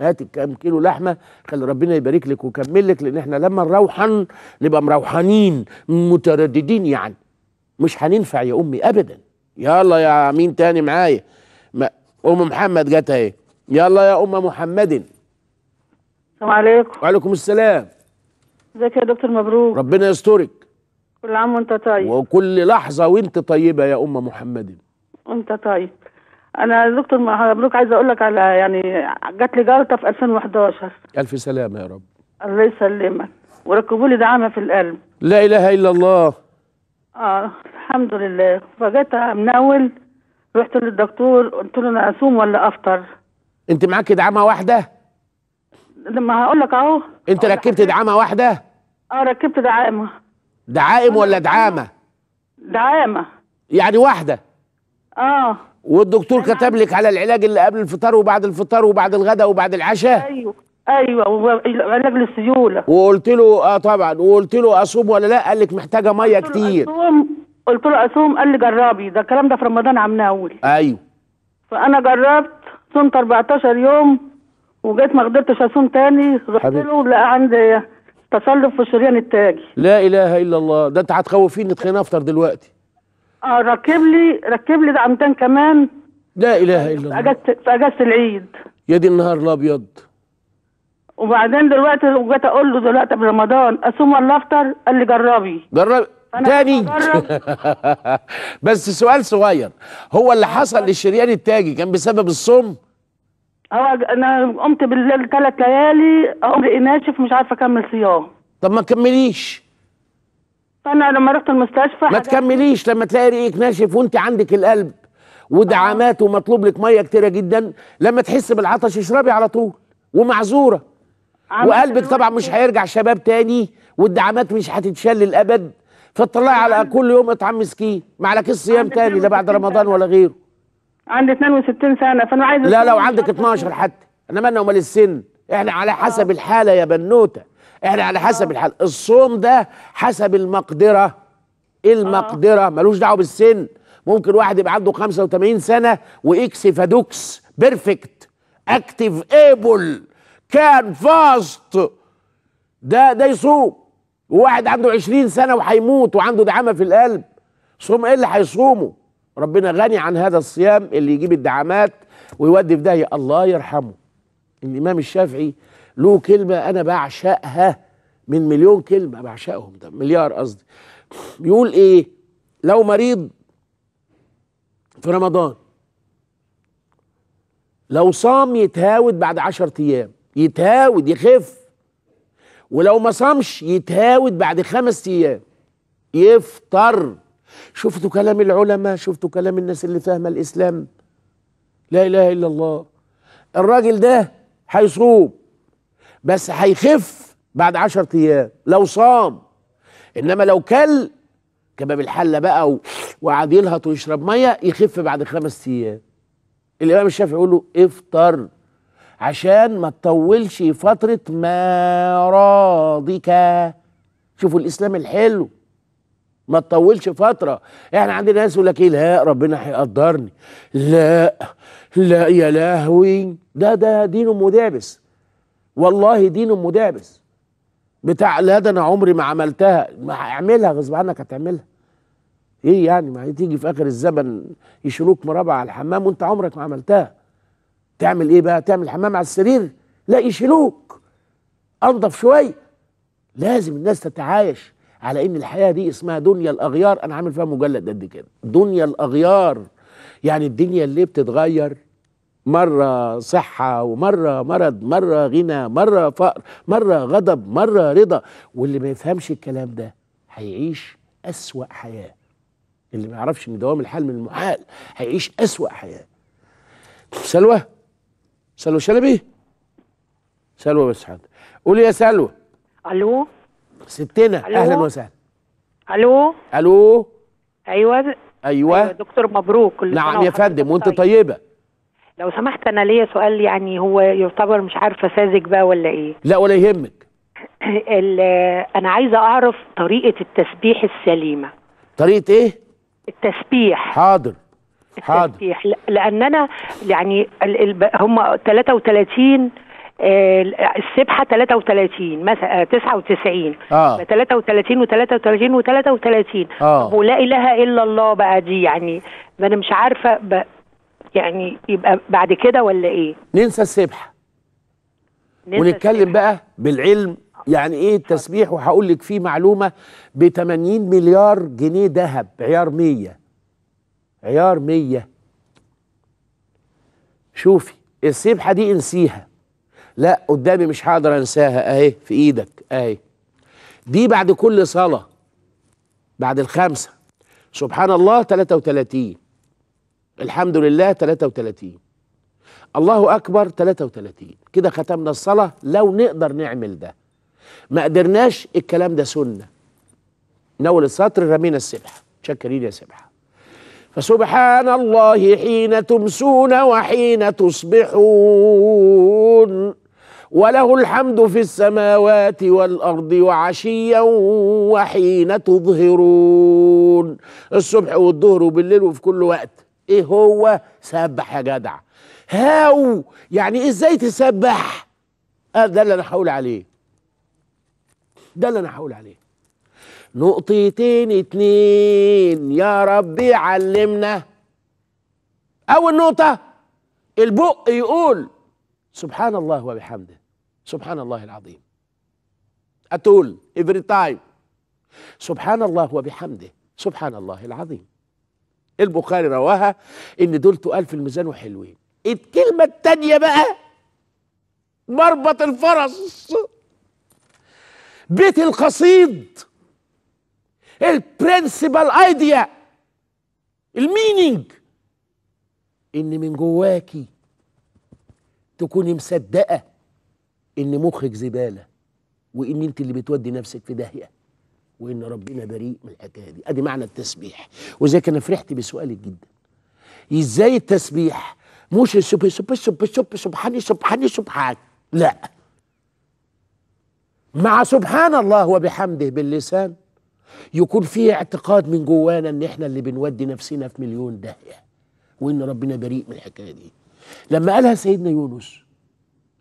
[SPEAKER 2] هاتي كام كيلو لحمه خلي ربنا يبارك لك ويكمل لك لان احنا لما نروحن نبقى مروحانين مترددين يعني مش هننفع يا امي ابدا يلا يا مين تاني معايا ام محمد جت اهي يلا يا ام محمد السلام عليكم وعليكم السلام ازيك يا دكتور مبروك ربنا يسترك كل عام وانت طيب وكل لحظة وانت طيبة يا أم محمد
[SPEAKER 1] وانت طيب أنا دكتور مبروك عايزة أقول لك على يعني جات لي جلطة في 2011
[SPEAKER 2] ألف سلامة يا رب
[SPEAKER 1] الله يسلمك وركبوا لي دعامة في القلب
[SPEAKER 2] لا إله إلا الله
[SPEAKER 1] آه الحمد لله فجيت من أول رحت للدكتور قلت له أنا أصوم ولا
[SPEAKER 2] أفطر أنت معاك دعامة واحدة؟ لما هقول لك أهو أنت ركبت دعامة واحدة؟ اه ركبت دعامة دعائم ولا دعامه دعامه يعني واحده اه والدكتور كتب لك على العلاج اللي قبل الفطار وبعد الفطار وبعد الغداء وبعد العشاء ايوه ايوه علاج للسيوله وقلت له اه طبعا وقلت له اصوم ولا لا قال لك محتاجه ميه كتير قلت
[SPEAKER 1] له اصوم قال لي جربي ده
[SPEAKER 2] الكلام ده في رمضان عملناه اول ايوه فانا جربت
[SPEAKER 1] صمت 14 يوم وجيت ما قدرتش اصوم تاني رحت له لقى عندي
[SPEAKER 2] تصلب في الشريان التاجي لا اله الا الله ده انت هتخوفيني تخين افطر دلوقتي اه ركب لي ركب لي عمدان كمان لا اله الا الله في اجازه في اجازه العيد يا دي النهار الابيض
[SPEAKER 1] وبعدين دلوقتي وجيت اقول له
[SPEAKER 2] دلوقتي برمضان اصوم ولا افطر قال لي جربي جربي تاني بس سؤال صغير هو اللي آه، حصل للشريان التاجي كان بسبب الصوم
[SPEAKER 1] هو انا قمت بالليل ثلاث ليالي عمري ناشف مش عارفه اكمل
[SPEAKER 2] صيام طب ما تكمليش فانا لما رحت المستشفى ما تكمليش لما تلاقي رئيك ناشف وانت عندك القلب ودعامات آه. ومطلوب لك ميه كتيره جدا لما تحس بالعطش اشربي على طول ومعذوره وقلبك طبعا مش إيه؟ هيرجع شباب تاني والدعامات مش هتتشل الابد فاطلعي على كل يوم اطعام مسكين ما عليكيش صيام إيه تاني لا بعد رمضان ولا غيره عندي 62 سنه فانا عايز لا لو عندك 12 حتى انا مالنا ومال السن احنا على حسب آه. الحاله يا بنوته احنا على حسب آه. الحاله الصوم ده حسب المقدره المقدره آه. ملوش دعوه بالسن ممكن واحد يبقى عنده 85 سنه واكس فادوكس بيرفكت اكتيف ايبل كان فاست ده ده يصوم وواحد عنده 20 سنه وهيموت وعنده دعامه في القلب صوم ايه اللي هيصومه ربنا غني عن هذا الصيام اللي يجيب الدعامات ويودي في داهيه الله يرحمه الامام الشافعي له كلمه انا بعشقها من مليون كلمه بعشقهم ده مليار قصدي بيقول ايه لو مريض في رمضان لو صام يتهاود بعد عشرة ايام يتهاود يخف ولو ما صامش يتهاود بعد خمس ايام يفطر شفتوا كلام العلماء شفتوا كلام الناس اللي فاهمه الاسلام لا اله الا الله الراجل ده هيصوم بس هيخف بعد عشر ايام لو صام انما لو كل كباب الحله بقى وقعد يلهط ويشرب ميه يخف بعد خمس ايام الامام الشافعي يقول له افطر عشان ما تطولش فتره مرضك شوفوا الاسلام الحلو ما تطولش فتره احنا عندنا ناس يقول لك ايه لا ربنا هيقدرني لا لا يا لهوي ده ده دين مدابس والله دين مدابس بتاع لا ده انا عمري ما عملتها ما هعملها غصب عنك هتعملها ايه يعني ما تيجي في اخر الزمن يشيلوك مربع على الحمام وانت عمرك ما عملتها تعمل ايه بقى تعمل حمام على السرير لا يشيلوك انضف شويه لازم الناس تتعايش على ان الحياه دي اسمها دنيا الاغيار انا عامل فيها مجلد قد كده دنيا الاغيار يعني الدنيا اللي بتتغير مرة صحة ومرة مرض مرة غنى مرة فقر مرة غضب مرة رضا واللي ما يفهمش الكلام ده هيعيش أسوأ حياة اللي ما يعرفش ان دوام الحال من المحال هيعيش أسوأ حياة سلوى سلوى شلبي سلوى بس حد قولي يا سلوى الو ستنا اهلا وسهلا الو الو ايوه ايوه, أيوة، دكتور مبروك كل نعم يا فندم وانت طيب. طيبه لو سمحت انا
[SPEAKER 1] ليا سؤال يعني هو يعتبر مش عارفه ساذج بقى ولا ايه
[SPEAKER 2] لا ولا يهمك
[SPEAKER 1] انا عايزه اعرف طريقه التسبيح السليمه طريقه ايه التسبيح حاضر التسبيح حاضر لان انا يعني هم 33 آه، السبحه 33 مثلا 99 اه 33 و33 و33 اه, آه. ولا اله الا الله بقى دي يعني ما انا مش عارفه يعني يبقى بعد كده ولا
[SPEAKER 2] ايه؟ ننسى السبحه ونتكلم السبحة. بقى بالعلم يعني ايه التسبيح وهقول لك فيه معلومه ب 80 مليار جنيه ذهب عيار 100 عيار 100 شوفي السبحه دي انسيها لا قدامي مش هقدر انساها اهي في ايدك اهي دي بعد كل صلاه بعد الخمسه سبحان الله 33 الحمد لله 33 الله اكبر 33 كده ختمنا الصلاه لو نقدر نعمل ده ما قدرناش الكلام ده سنه نول السطر رمينا السبحه شكرين يا سبحه فسبحان الله حين تمسون وحين تصبحون وله الحمد في السماوات والأرض وعشيا وحين تظهرون الصبح والظهر وبالليل وفي كل وقت ايه هو سبح يا جدع هاو يعني ازاي تسبح آه، ده اللي انا هقول عليه ده اللي انا هقول عليه نقطتين اتنين يا ربي علمنا اول نقطه البق يقول سبحان الله وبحمده سبحان الله العظيم أتول every time سبحان الله وبحمده سبحان الله العظيم البخاري رواها ان دول تقال في الميزان وحلوين الكلمة التانية بقى مربط الفرس بيت القصيد البرنسبال ايديا المينينج ان من جواكي تكوني مصدقه ان مخك زباله وان انت اللي بتودي نفسك في داهيه وان ربنا بريء من الحكايه دي ادي معنى التسبيح وذلك انا فرحت بسؤالك جدا ازاي التسبيح مش سب سب سب سب سبحاني سبحاني سبحان لا مع سبحان الله وبحمده باللسان يكون في اعتقاد من جوانا ان احنا اللي بنودي نفسنا في مليون داهيه وان ربنا بريء من الحكايه دي لما قالها سيدنا يونس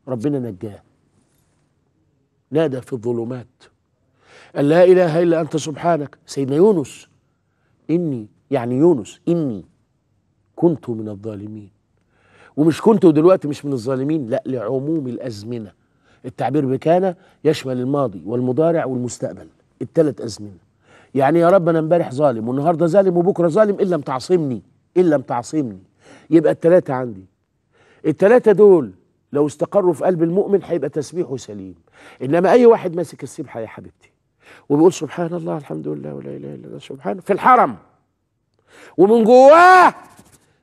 [SPEAKER 2] ربنا نجاه نادى في الظلمات أن لا إله إلا أنت سبحانك سيدنا يونس إني يعني يونس إني كنت من الظالمين ومش كنت ودلوقتي مش من الظالمين لا لعموم الأزمنة التعبير بكان يشمل الماضي والمضارع والمستقبل الثلاث أزمنة يعني يا رب أنا امبارح ظالم والنهاردة ظالم وبكرة ظالم إلا متعصمني تعصمني متعصمني تعصمني يبقى الثلاثة عندي الثلاثة دول لو استقروا في قلب المؤمن هيبقى تسبيحه سليم انما اي واحد ماسك السبحه يا حبيبتي وبيقول سبحان الله الحمد لله ولا اله الا الله سبحان في الحرم ومن جواه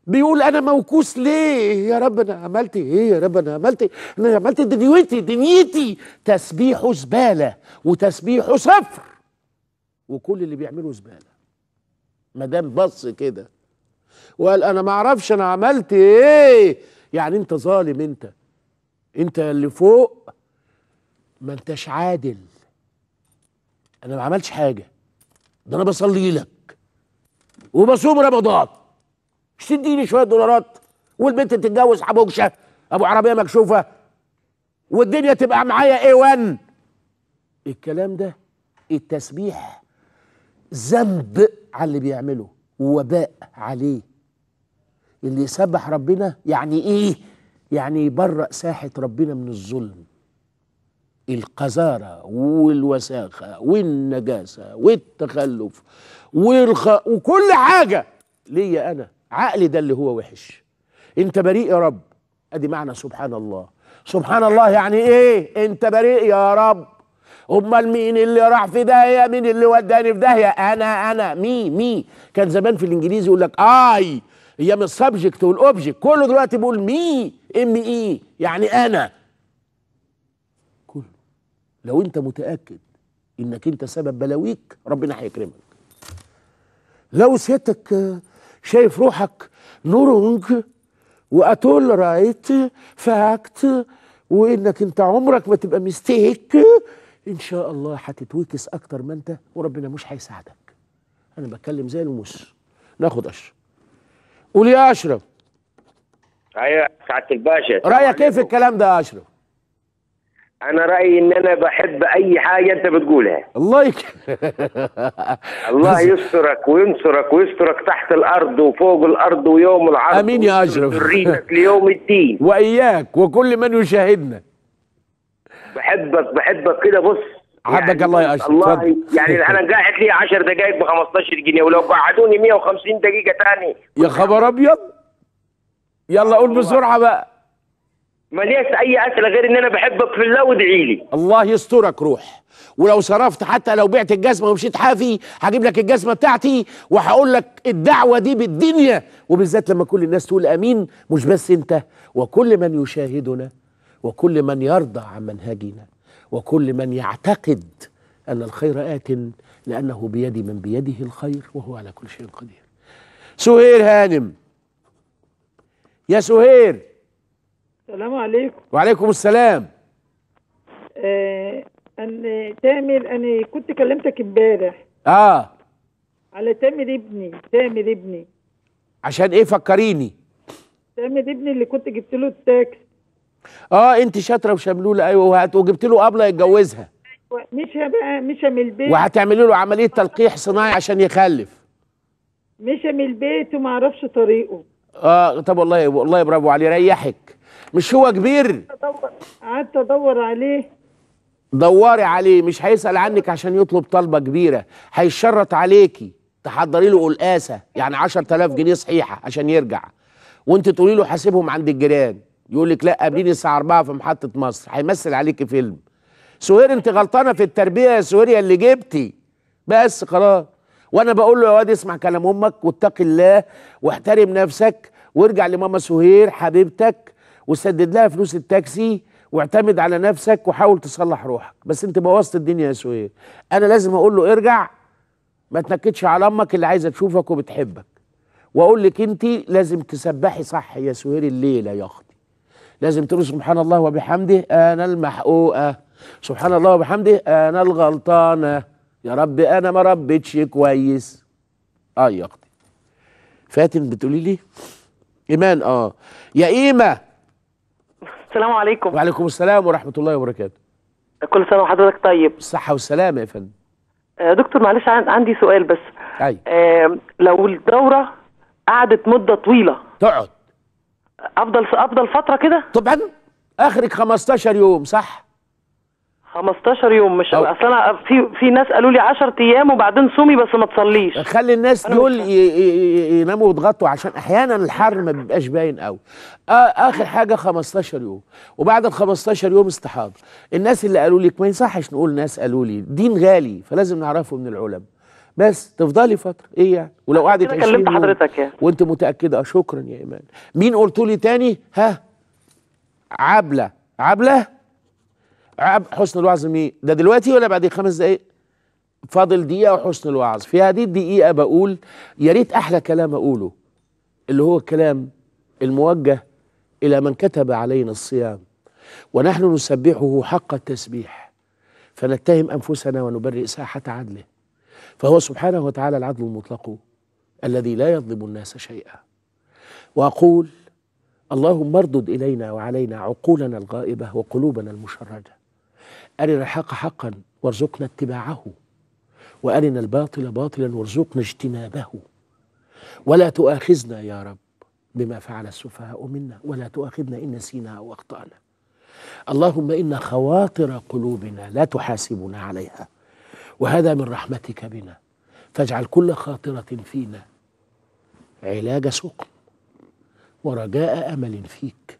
[SPEAKER 2] بيقول انا موكوس ليه يا رب انا عملت ايه يا رب انا عملت ايه انا عملت دنيتي دنيتي تسبيحه زباله وتسبيحه صفر وكل اللي بيعمله زباله ما دام بص كده وقال انا ما اعرفش انا عملت ايه يعني انت ظالم انت انت اللي فوق ما انتش عادل انا ما عملتش حاجه ده انا بصلي لك وبصوم رمضان مش تديني شويه دولارات والبنت تتجوز حبوكشه ابو عربيه مكشوفه والدنيا تبقى معايا اي 1 الكلام ده التسبيح ذنب على اللي بيعمله وباء عليه اللي يسبح ربنا يعني ايه يعني يبرأ ساحة ربنا من الظلم القذارة والوساخة والنجاسة والتخلف والخ... وكل حاجة ليا أنا عقلي ده اللي هو وحش أنت بريء يا رب أدي معنى سبحان الله سبحان الله يعني إيه أنت بريء يا رب امال مين اللي راح في داهيه مين اللي وداني في داهيه انا انا مي مي كان زمان في الانجليزي يقول لك اي ايام السبجكت والاوبجكت كله دلوقتي بيقول مي ام اي يعني انا كله لو انت متاكد انك انت سبب بلاويك ربنا هيكرمك لو سيادتك شايف روحك نورونج واتول رايت فاكت وانك انت عمرك ما تبقى مستيك ان شاء الله هتتوكس اكتر ما انت وربنا مش هيساعدك انا بتكلم زي الموس ناخد قشره قول يا اشرف
[SPEAKER 3] ايوه سعاده الباشا
[SPEAKER 2] رايك ايه في الكلام ده يا اشرف
[SPEAKER 3] انا رايي ان انا بحب اي حاجه
[SPEAKER 2] انت بتقولها الله يك... الله
[SPEAKER 3] يسترك وينصرك ويسترك
[SPEAKER 2] تحت الارض وفوق الارض ويوم العرض امين يا اشرف ليوم الدين واياك وكل من يشاهدنا
[SPEAKER 3] بحبك بحبك كده بص
[SPEAKER 2] عبدك الله يا اشرف الله فضل. يعني انا
[SPEAKER 3] قاعد لي 10 دقائق ب 15 جنيه ولو قعدوني 150 دقيقه ثاني
[SPEAKER 2] يا خبر ابيض يلا قول بسرعه بقى
[SPEAKER 3] ليش اي اسئله غير ان انا بحبك
[SPEAKER 2] في الله وادعي لي الله يسترك روح ولو صرفت حتى لو بعت الجزمه ومشيت حافي هجيب لك الجزمه بتاعتي وهقول لك الدعوه دي بالدنيا وبالذات لما كل الناس تقول امين مش بس انت وكل من يشاهدنا وكل من يرضى عن منهجنا وكل من يعتقد أن الخير آت لأنه بيد من بيده الخير وهو على كل شيء قدير سهير هانم يا سهير
[SPEAKER 1] السلام عليكم
[SPEAKER 2] وعليكم السلام
[SPEAKER 1] آه أن تامر أنا كنت كلمتك امبارح آه على تامر ابني تامر ابني
[SPEAKER 2] عشان إيه فكريني
[SPEAKER 1] تامر ابني اللي كنت جبت له التاكسي
[SPEAKER 2] اه انت شاطره وشملوله ايوه وهت... وجبت له ابله يتجوزها
[SPEAKER 1] مشى بقى مشى من البيت وهتعملي
[SPEAKER 2] له عمليه تلقيح صناعي عشان يخلف
[SPEAKER 1] مشى من البيت وما اعرفش طريقه
[SPEAKER 2] اه طب والله والله برافو عليه ريحك مش هو كبير قعدت ادور عليه دوري عليه مش هيسال عنك عشان يطلب طلبه كبيره هيشرط عليكي تحضري له قلقاسه يعني 10000 جنيه صحيحه عشان يرجع وانت تقولي له هسيبهم عند الجيران يقول لك لا قابليني الساعه 4 في محطه مصر هيمثل عليك فيلم سهير انت غلطانه في التربيه يا سهير يا اللي جبتي بس خلاص وانا بقول له يا واد اسمع كلام امك واتق الله واحترم نفسك وارجع لماما سهير حبيبتك وسدد لها فلوس التاكسي واعتمد على نفسك وحاول تصلح روحك بس انت بوظت الدنيا يا سهير انا لازم اقول له ارجع ما تنكدش على امك اللي عايزه تشوفك وبتحبك واقول لك انت لازم تسبحي صح يا سهير الليله يا اخت لازم تقول سبحان الله وبحمده انا المحقوقه سبحان الله وبحمده انا الغلطانه يا رب انا ما ربيتش كويس اه يا اختي فاتن بتقولي لي ايمان اه يا ايمه السلام عليكم وعليكم السلام ورحمه الله وبركاته كل سنه وحضرتك طيب الصحه والسلامه يا فندم آه، دكتور معلش عندي سؤال بس أي. آه، لو الدوره قعدت مده طويله تقعد افضل افضل فتره كده طبعا اخرك 15 يوم صح 15 يوم مش أو. اصل
[SPEAKER 1] انا في في ناس قالوا لي 10 ايام وبعدين صومي بس ما
[SPEAKER 2] تصليش خلي الناس دول يناموا ويضغطوا عشان احيانا الحر ما بيبقاش باين قوي اخر حاجه 15 يوم وبعد ال 15 يوم استحاضه الناس اللي قالوا لك ما ينصحش نقول ناس قالوا لي دين غالي فلازم نعرفه من العلماء بس تفضلي فتره ايه يعني ولو قعدت 20 كلمت حضرتك يعني وانت متاكده آه، شكرا يا ايمان مين قلت لي تاني ها عبله عبله عب حسن الوعظ مين ده دلوقتي ولا بعد خمس دقايق فاضل دقيقه وحسن الوعظ في هذه الدقيقه بقول يا ريت احلى كلام اقوله اللي هو الكلام الموجه الى من كتب علينا الصيام ونحن نسبحه حق التسبيح فنتهم انفسنا ونبرئ ساحه عدله فهو سبحانه وتعالى العدل المطلق الذي لا يظلم الناس شيئا واقول اللهم اردد الينا وعلينا عقولنا الغائبه وقلوبنا المشرده ارنا الحق حقا وارزقنا اتباعه وارنا الباطل باطلا وارزقنا اجتنابه ولا تؤاخذنا يا رب بما فعل السفهاء منا ولا تؤاخذنا ان نسينا او اخطانا اللهم ان خواطر قلوبنا لا تحاسبنا عليها وهذا من رحمتك بنا فاجعل كل خاطرة فينا علاج سقم ورجاء أمل فيك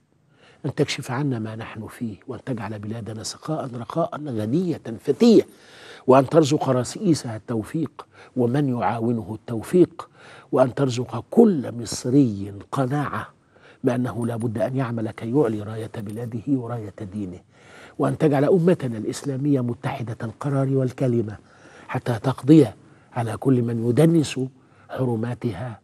[SPEAKER 2] أن تكشف عنا ما نحن فيه وأن تجعل بلادنا سقاء رخاء غنية فتية وأن ترزق رئيسها التوفيق ومن يعاونه التوفيق وأن ترزق كل مصري قناعة بأنه لا بد أن يعمل كي يعلي راية بلاده وراية دينه وأن تجعل أمتنا الإسلامية متحدة القرار والكلمة حتى تقضي على كل من يدنس حرماتها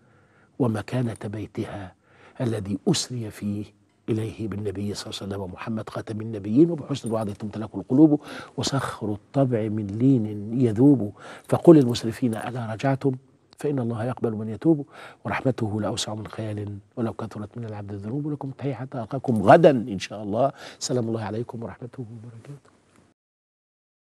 [SPEAKER 2] ومكانة بيتها الذي أسري فيه إليه بالنبي صلى الله عليه وسلم ومحمد خاتم النبيين وبحسن الوعد تمتلك القلوب وسخر الطبع من لين يذوب فقل المسرفين ألا رجعتم فإن الله يقبل من يتوب ورحمته لأوسع من خيال ولو كثرت من العبد الذنوب ولكم تحية حتى ألقاكم غدا إن شاء الله سلام الله عليكم ورحمته وبركاته